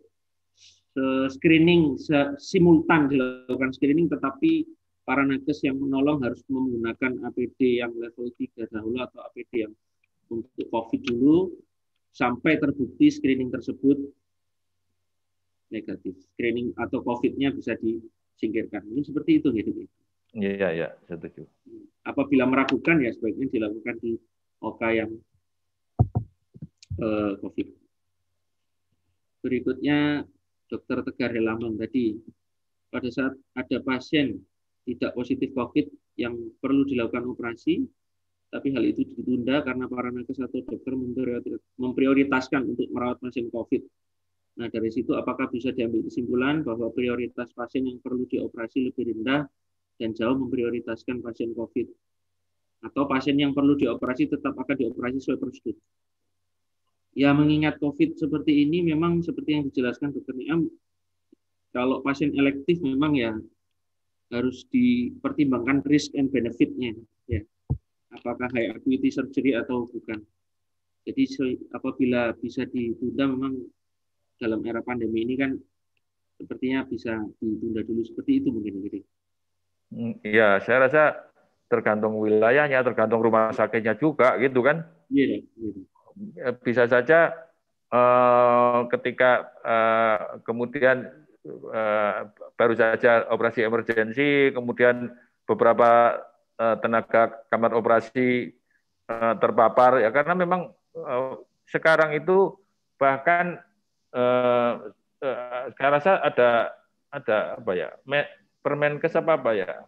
screening simultan dilakukan screening tetapi para nakes yang menolong harus menggunakan APD yang level 3 dahulu atau APD yang untuk COVID dulu sampai terbukti screening tersebut negatif. Screening atau COVID-nya bisa disingkirkan. Ini seperti itu gitu. Iya, iya, setuju. Apabila meragukan ya sebaiknya dilakukan di OKA yang eh, COVID. Berikutnya Dokter Tegar Relamang tadi pada saat ada pasien tidak positif COVID yang perlu dilakukan operasi, tapi hal itu ditunda karena para nakes atau dokter memprioritaskan untuk merawat pasien COVID. Nah, dari situ apakah bisa diambil kesimpulan bahwa prioritas pasien yang perlu dioperasi lebih rendah dan jauh memprioritaskan pasien COVID? Atau pasien yang perlu dioperasi tetap akan dioperasi sesuai prosedur? Ya, mengingat COVID seperti ini memang seperti yang dijelaskan dokter Niam, kalau pasien elektif memang ya harus dipertimbangkan risk and benefitnya ya apakah high acuity surgery atau bukan. Jadi apabila bisa ditunda memang dalam era pandemi ini kan sepertinya bisa ditunda dulu seperti itu mungkin gitu. Iya, saya rasa tergantung wilayahnya, tergantung rumah sakitnya juga gitu kan. Iya. iya eh, bisa saja eh, ketika eh, kemudian baru saja operasi emergensi, kemudian beberapa Eh, tenaga kamar operasi eh, terpapar ya karena memang eh, sekarang itu bahkan saya rasa ada ada apa ya Permenkes apa apa ya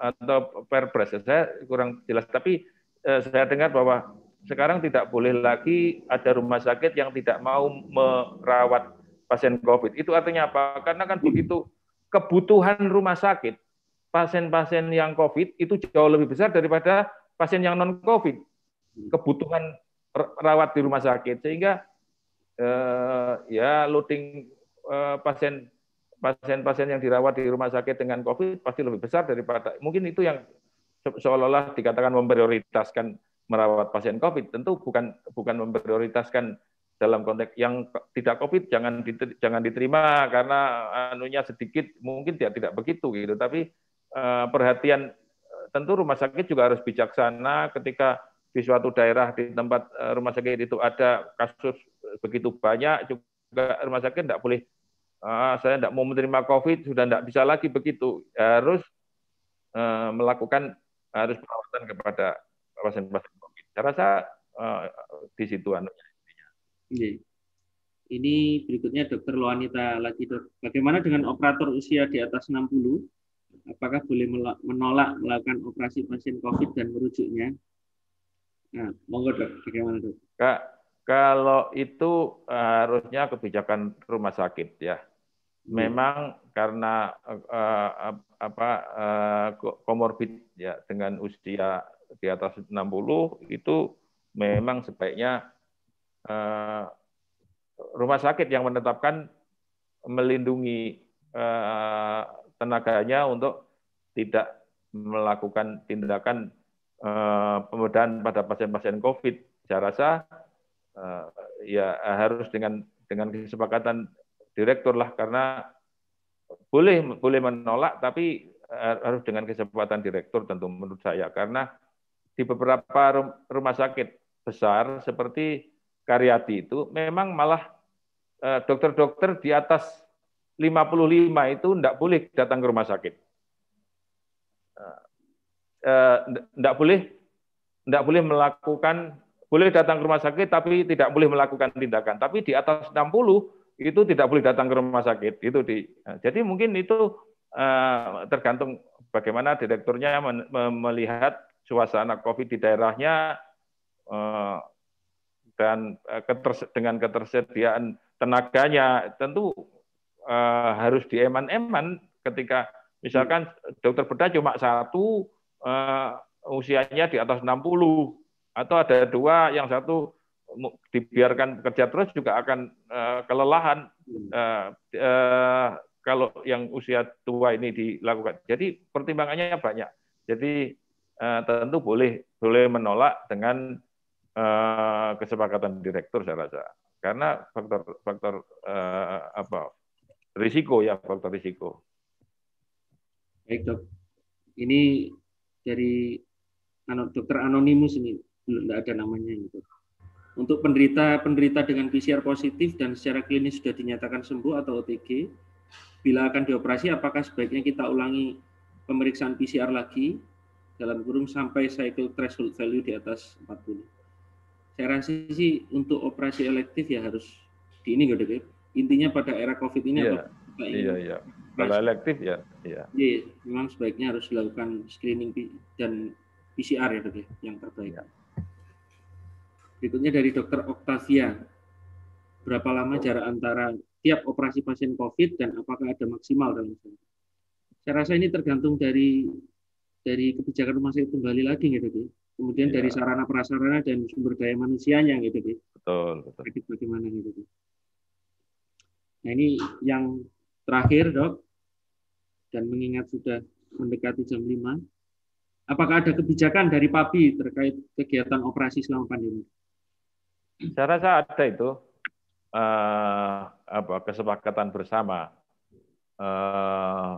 atau Perpres ya, saya kurang jelas tapi saya dengar bahwa sekarang tidak boleh lagi ada rumah sakit yang tidak mau merawat pasien COVID. Itu artinya apa? Karena kan begitu kebutuhan rumah sakit pasien-pasien yang COVID itu jauh lebih besar daripada pasien yang non-COVID. Hmm. Kebutuhan rawat di rumah sakit sehingga eh, ya loading eh, pasien pasien-pasien yang dirawat di rumah sakit dengan COVID pasti lebih besar daripada mungkin itu yang seolah-olah dikatakan memprioritaskan merawat pasien COVID tentu bukan bukan memprioritaskan dalam konteks yang tidak COVID jangan diterima, jangan diterima karena eh, anunya sedikit mungkin dia tidak begitu gitu tapi Eh, perhatian eh, tentu rumah sakit juga harus bijaksana ketika di suatu daerah di tempat eh, rumah sakit itu ada kasus begitu banyak juga rumah sakit tidak boleh ah, saya tidak mau menerima COVID sudah tidak bisa lagi begitu harus eh, melakukan harus perawatan kepada pasien-pasien COVID. Saya rasa eh, di situ anunya. Ini berikutnya Dokter Loanita lagi dok. Bagaimana dengan operator usia di atas 60 apakah boleh menolak melakukan operasi pasien COVID dan merujuknya? Nah, monggo dok, bagaimana dok? Kak, kalau itu harusnya kebijakan rumah sakit ya. Iya. Memang karena uh, apa eh, komorbid ya dengan usia di atas 60 itu memang sebaiknya uh, rumah sakit yang menetapkan melindungi tenaganya untuk tidak melakukan tindakan uh, pembedahan pada pasien-pasien COVID. Saya rasa uh, ya harus dengan dengan kesepakatan direktur lah karena boleh boleh menolak tapi harus dengan kesepakatan direktur tentu menurut saya karena di beberapa rumah sakit besar seperti Karyati itu memang malah eh, dokter-dokter di atas 55 itu tidak boleh datang ke rumah sakit. Tidak eh, eh, boleh tidak boleh melakukan boleh datang ke rumah sakit tapi tidak boleh melakukan tindakan. Tapi di atas 60 itu tidak boleh datang ke rumah sakit. Itu di eh, jadi mungkin itu tergantung bagaimana direkturnya melihat suasana Covid di daerahnya dan dengan ketersediaan tenaganya tentu uh, harus dieman-eman ketika misalkan dokter bedah cuma satu uh, usianya di atas 60 atau ada dua yang satu dibiarkan bekerja terus juga akan uh, kelelahan uh, kalau yang usia tua ini dilakukan. Jadi pertimbangannya banyak. Jadi uh, tentu boleh boleh menolak dengan uh, kesepakatan direktur saya rasa. Karena faktor faktor uh, apa risiko ya faktor risiko. Baik dok, ini dari dokter anonimus ini tidak ada namanya itu. Untuk penderita penderita dengan PCR positif dan secara klinis sudah dinyatakan sembuh atau OTG, bila akan dioperasi apakah sebaiknya kita ulangi pemeriksaan PCR lagi dalam kurung sampai cycle threshold value di atas 40. Saya rasa sih untuk operasi elektif ya harus di ini gak deh intinya pada era COVID ini yeah. apa kita Iya, iya. Kalau elektif ya, iya. Jadi iya, memang sebaiknya harus dilakukan screening dan PCR ya dok ya, yang terbaik. Yeah. Berikutnya dari dokter Octavia. Berapa lama oh. jarak antara tiap operasi pasien COVID dan apakah ada maksimal dalam jangka? Saya rasa ini tergantung dari dari kebijakan rumah sakit kembali lagi gitu deh. Ya. Kemudian ya. dari sarana prasarana dan sumber daya manusianya gitu Betul, betul. bagaimana gitu Nah ini yang terakhir dok, dan mengingat sudah mendekati jam 5, apakah ada kebijakan dari Papi terkait kegiatan operasi selama pandemi? Saya rasa ada itu eh, apa, kesepakatan bersama eh,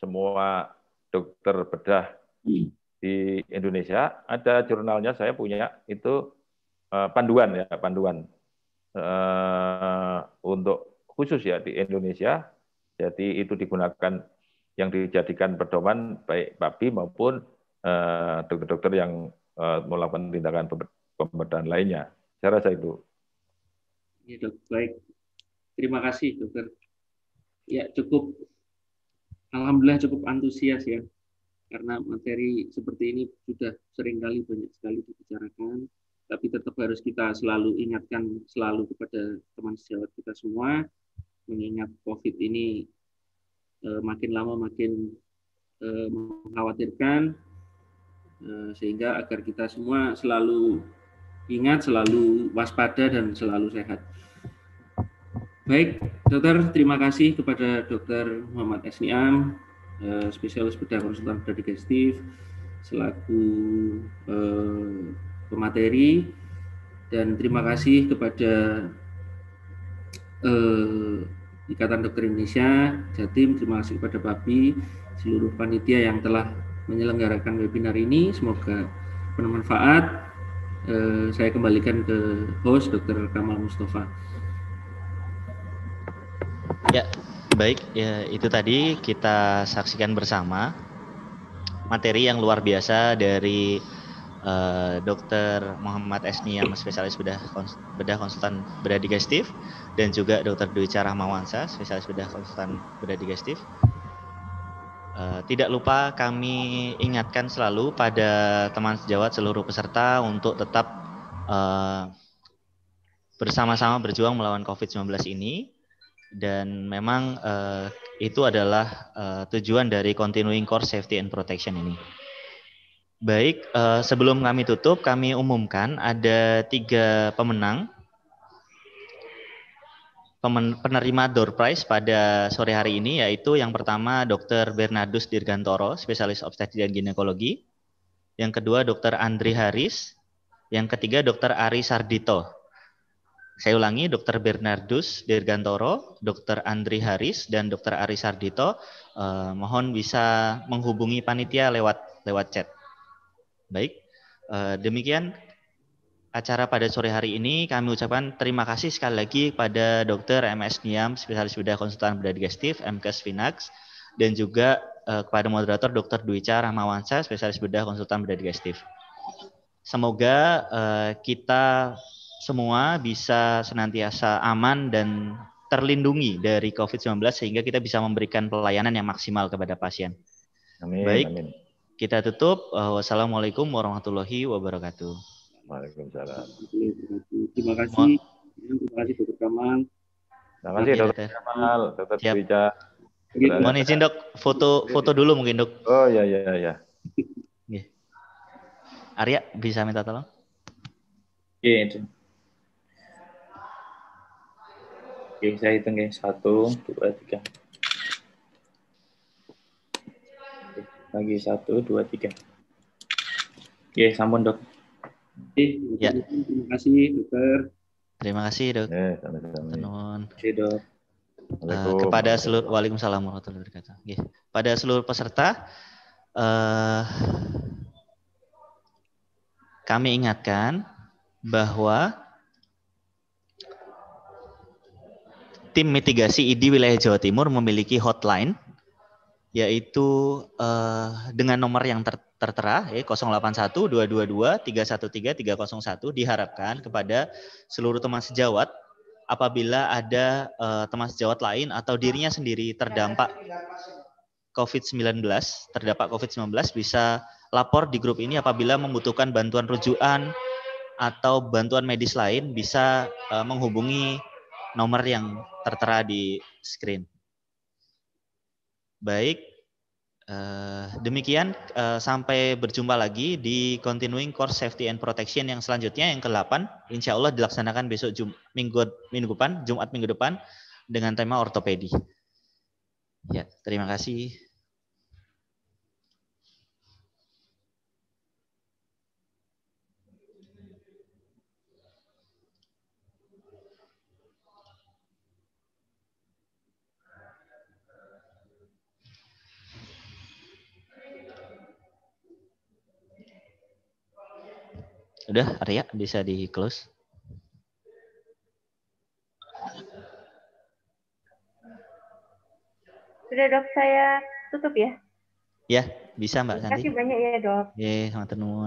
semua dokter bedah hmm. di Indonesia ada jurnalnya saya punya itu eh, panduan ya panduan uh, untuk khusus ya di Indonesia. Jadi itu digunakan yang dijadikan pedoman baik babi maupun eh, dokter-dokter uh, yang uh, melakukan tindakan pembedahan lainnya. Saya rasa itu. Ya, dok. Baik. Terima kasih, dokter. Ya, cukup. Alhamdulillah cukup antusias ya. Karena materi seperti ini sudah sering kali banyak sekali dibicarakan tapi tetap harus kita selalu ingatkan selalu kepada teman sejawat kita semua mengingat COVID ini e, makin lama makin e, mengkhawatirkan e, sehingga agar kita semua selalu ingat selalu waspada dan selalu sehat. Baik, dokter terima kasih kepada dokter Muhammad Esniam spesialis bedah konsultan bedah digestif selaku e, pemateri dan terima kasih kepada eh, Ikatan Dokter Indonesia Jatim, terima kasih kepada Papi seluruh panitia yang telah menyelenggarakan webinar ini. Semoga bermanfaat. Eh, saya kembalikan ke host Dr. Kamal Mustafa. Ya, baik. Ya, itu tadi kita saksikan bersama materi yang luar biasa dari Eh, dokter Dr. Muhammad yang spesialis bedah kons bedah konsultan bedah digestif dan juga Dokter Dwi Cara Mawansa, spesialis bedah konsultan bedah digestif. Uh, tidak lupa kami ingatkan selalu pada teman sejawat seluruh peserta untuk tetap uh, bersama-sama berjuang melawan COVID-19 ini dan memang uh, itu adalah uh, tujuan dari continuing course safety and protection ini. Baik, uh, sebelum kami tutup, kami umumkan ada tiga pemenang penerima door prize pada sore hari ini yaitu yang pertama Dr. Bernardus Dirgantoro, spesialis obstetri dan ginekologi. Yang kedua Dr. Andri Haris. Yang ketiga Dr. Ari Sardito. Saya ulangi Dr. Bernardus Dirgantoro, Dr. Andri Haris dan Dr. Ari Sardito. Eh, mohon bisa menghubungi panitia lewat lewat chat. Baik, eh, demikian acara pada sore hari ini. Kami ucapkan terima kasih sekali lagi pada Dr. MS Niam, spesialis bedah konsultan bedah digestif, MKS e Finax, dan juga eh, kepada moderator Dr. Cara Rahmawansa, spesialis bedah konsultan bedah digestif. Semoga eh, kita semua bisa senantiasa aman dan terlindungi dari COVID-19 sehingga kita bisa memberikan pelayanan yang maksimal kepada pasien. Amin. Baik. Amin. Kita tutup. Eh, wassalamualaikum warahmatullahi wabarakatuh. Waalaikumsalam. Terima kasih. Terima kasih Dr. Kamal. Terima kasih Dr. Kamal, Dr. Bija. Mohon izin dok, foto foto dulu mungkin dok. Oh ya ya ya. Arya bisa minta tolong? Iya itu. Oke, saya hitung ya. Satu, dua, tiga. Bagi satu, dua, tiga. Oke, sampun dok. Ya. Terima kasih dokter. Terima kasih dok. Ya, sama-sama. Terima kasih dok. Uh, kepada seluruh Waalaikumsalam warahmatullahi wabarakatuh. Okay. Pada seluruh peserta uh, kami ingatkan bahwa tim mitigasi ID wilayah Jawa Timur memiliki hotline yaitu uh, dengan nomor yang ter tertera eh, 081 222 313 301 diharapkan kepada seluruh teman sejawat apabila ada uh, eh, teman sejawat lain atau dirinya sendiri terdampak COVID-19 terdampak COVID-19 bisa lapor di grup ini apabila membutuhkan bantuan rujukan atau bantuan medis lain bisa uh, menghubungi nomor yang tertera di screen. Baik, eh, demikian eh, sampai berjumpa lagi di continuing course safety and protection yang selanjutnya yang ke-8 insya Allah dilaksanakan besok Jum minggu minggu depan Jumat minggu depan dengan tema ortopedi. Ya, terima kasih. Udah, Arya bisa di close. Sudah dok, saya tutup ya? Ya, bisa Mbak Santi. Terima kasih banyak ya dok. Iya, sama teman.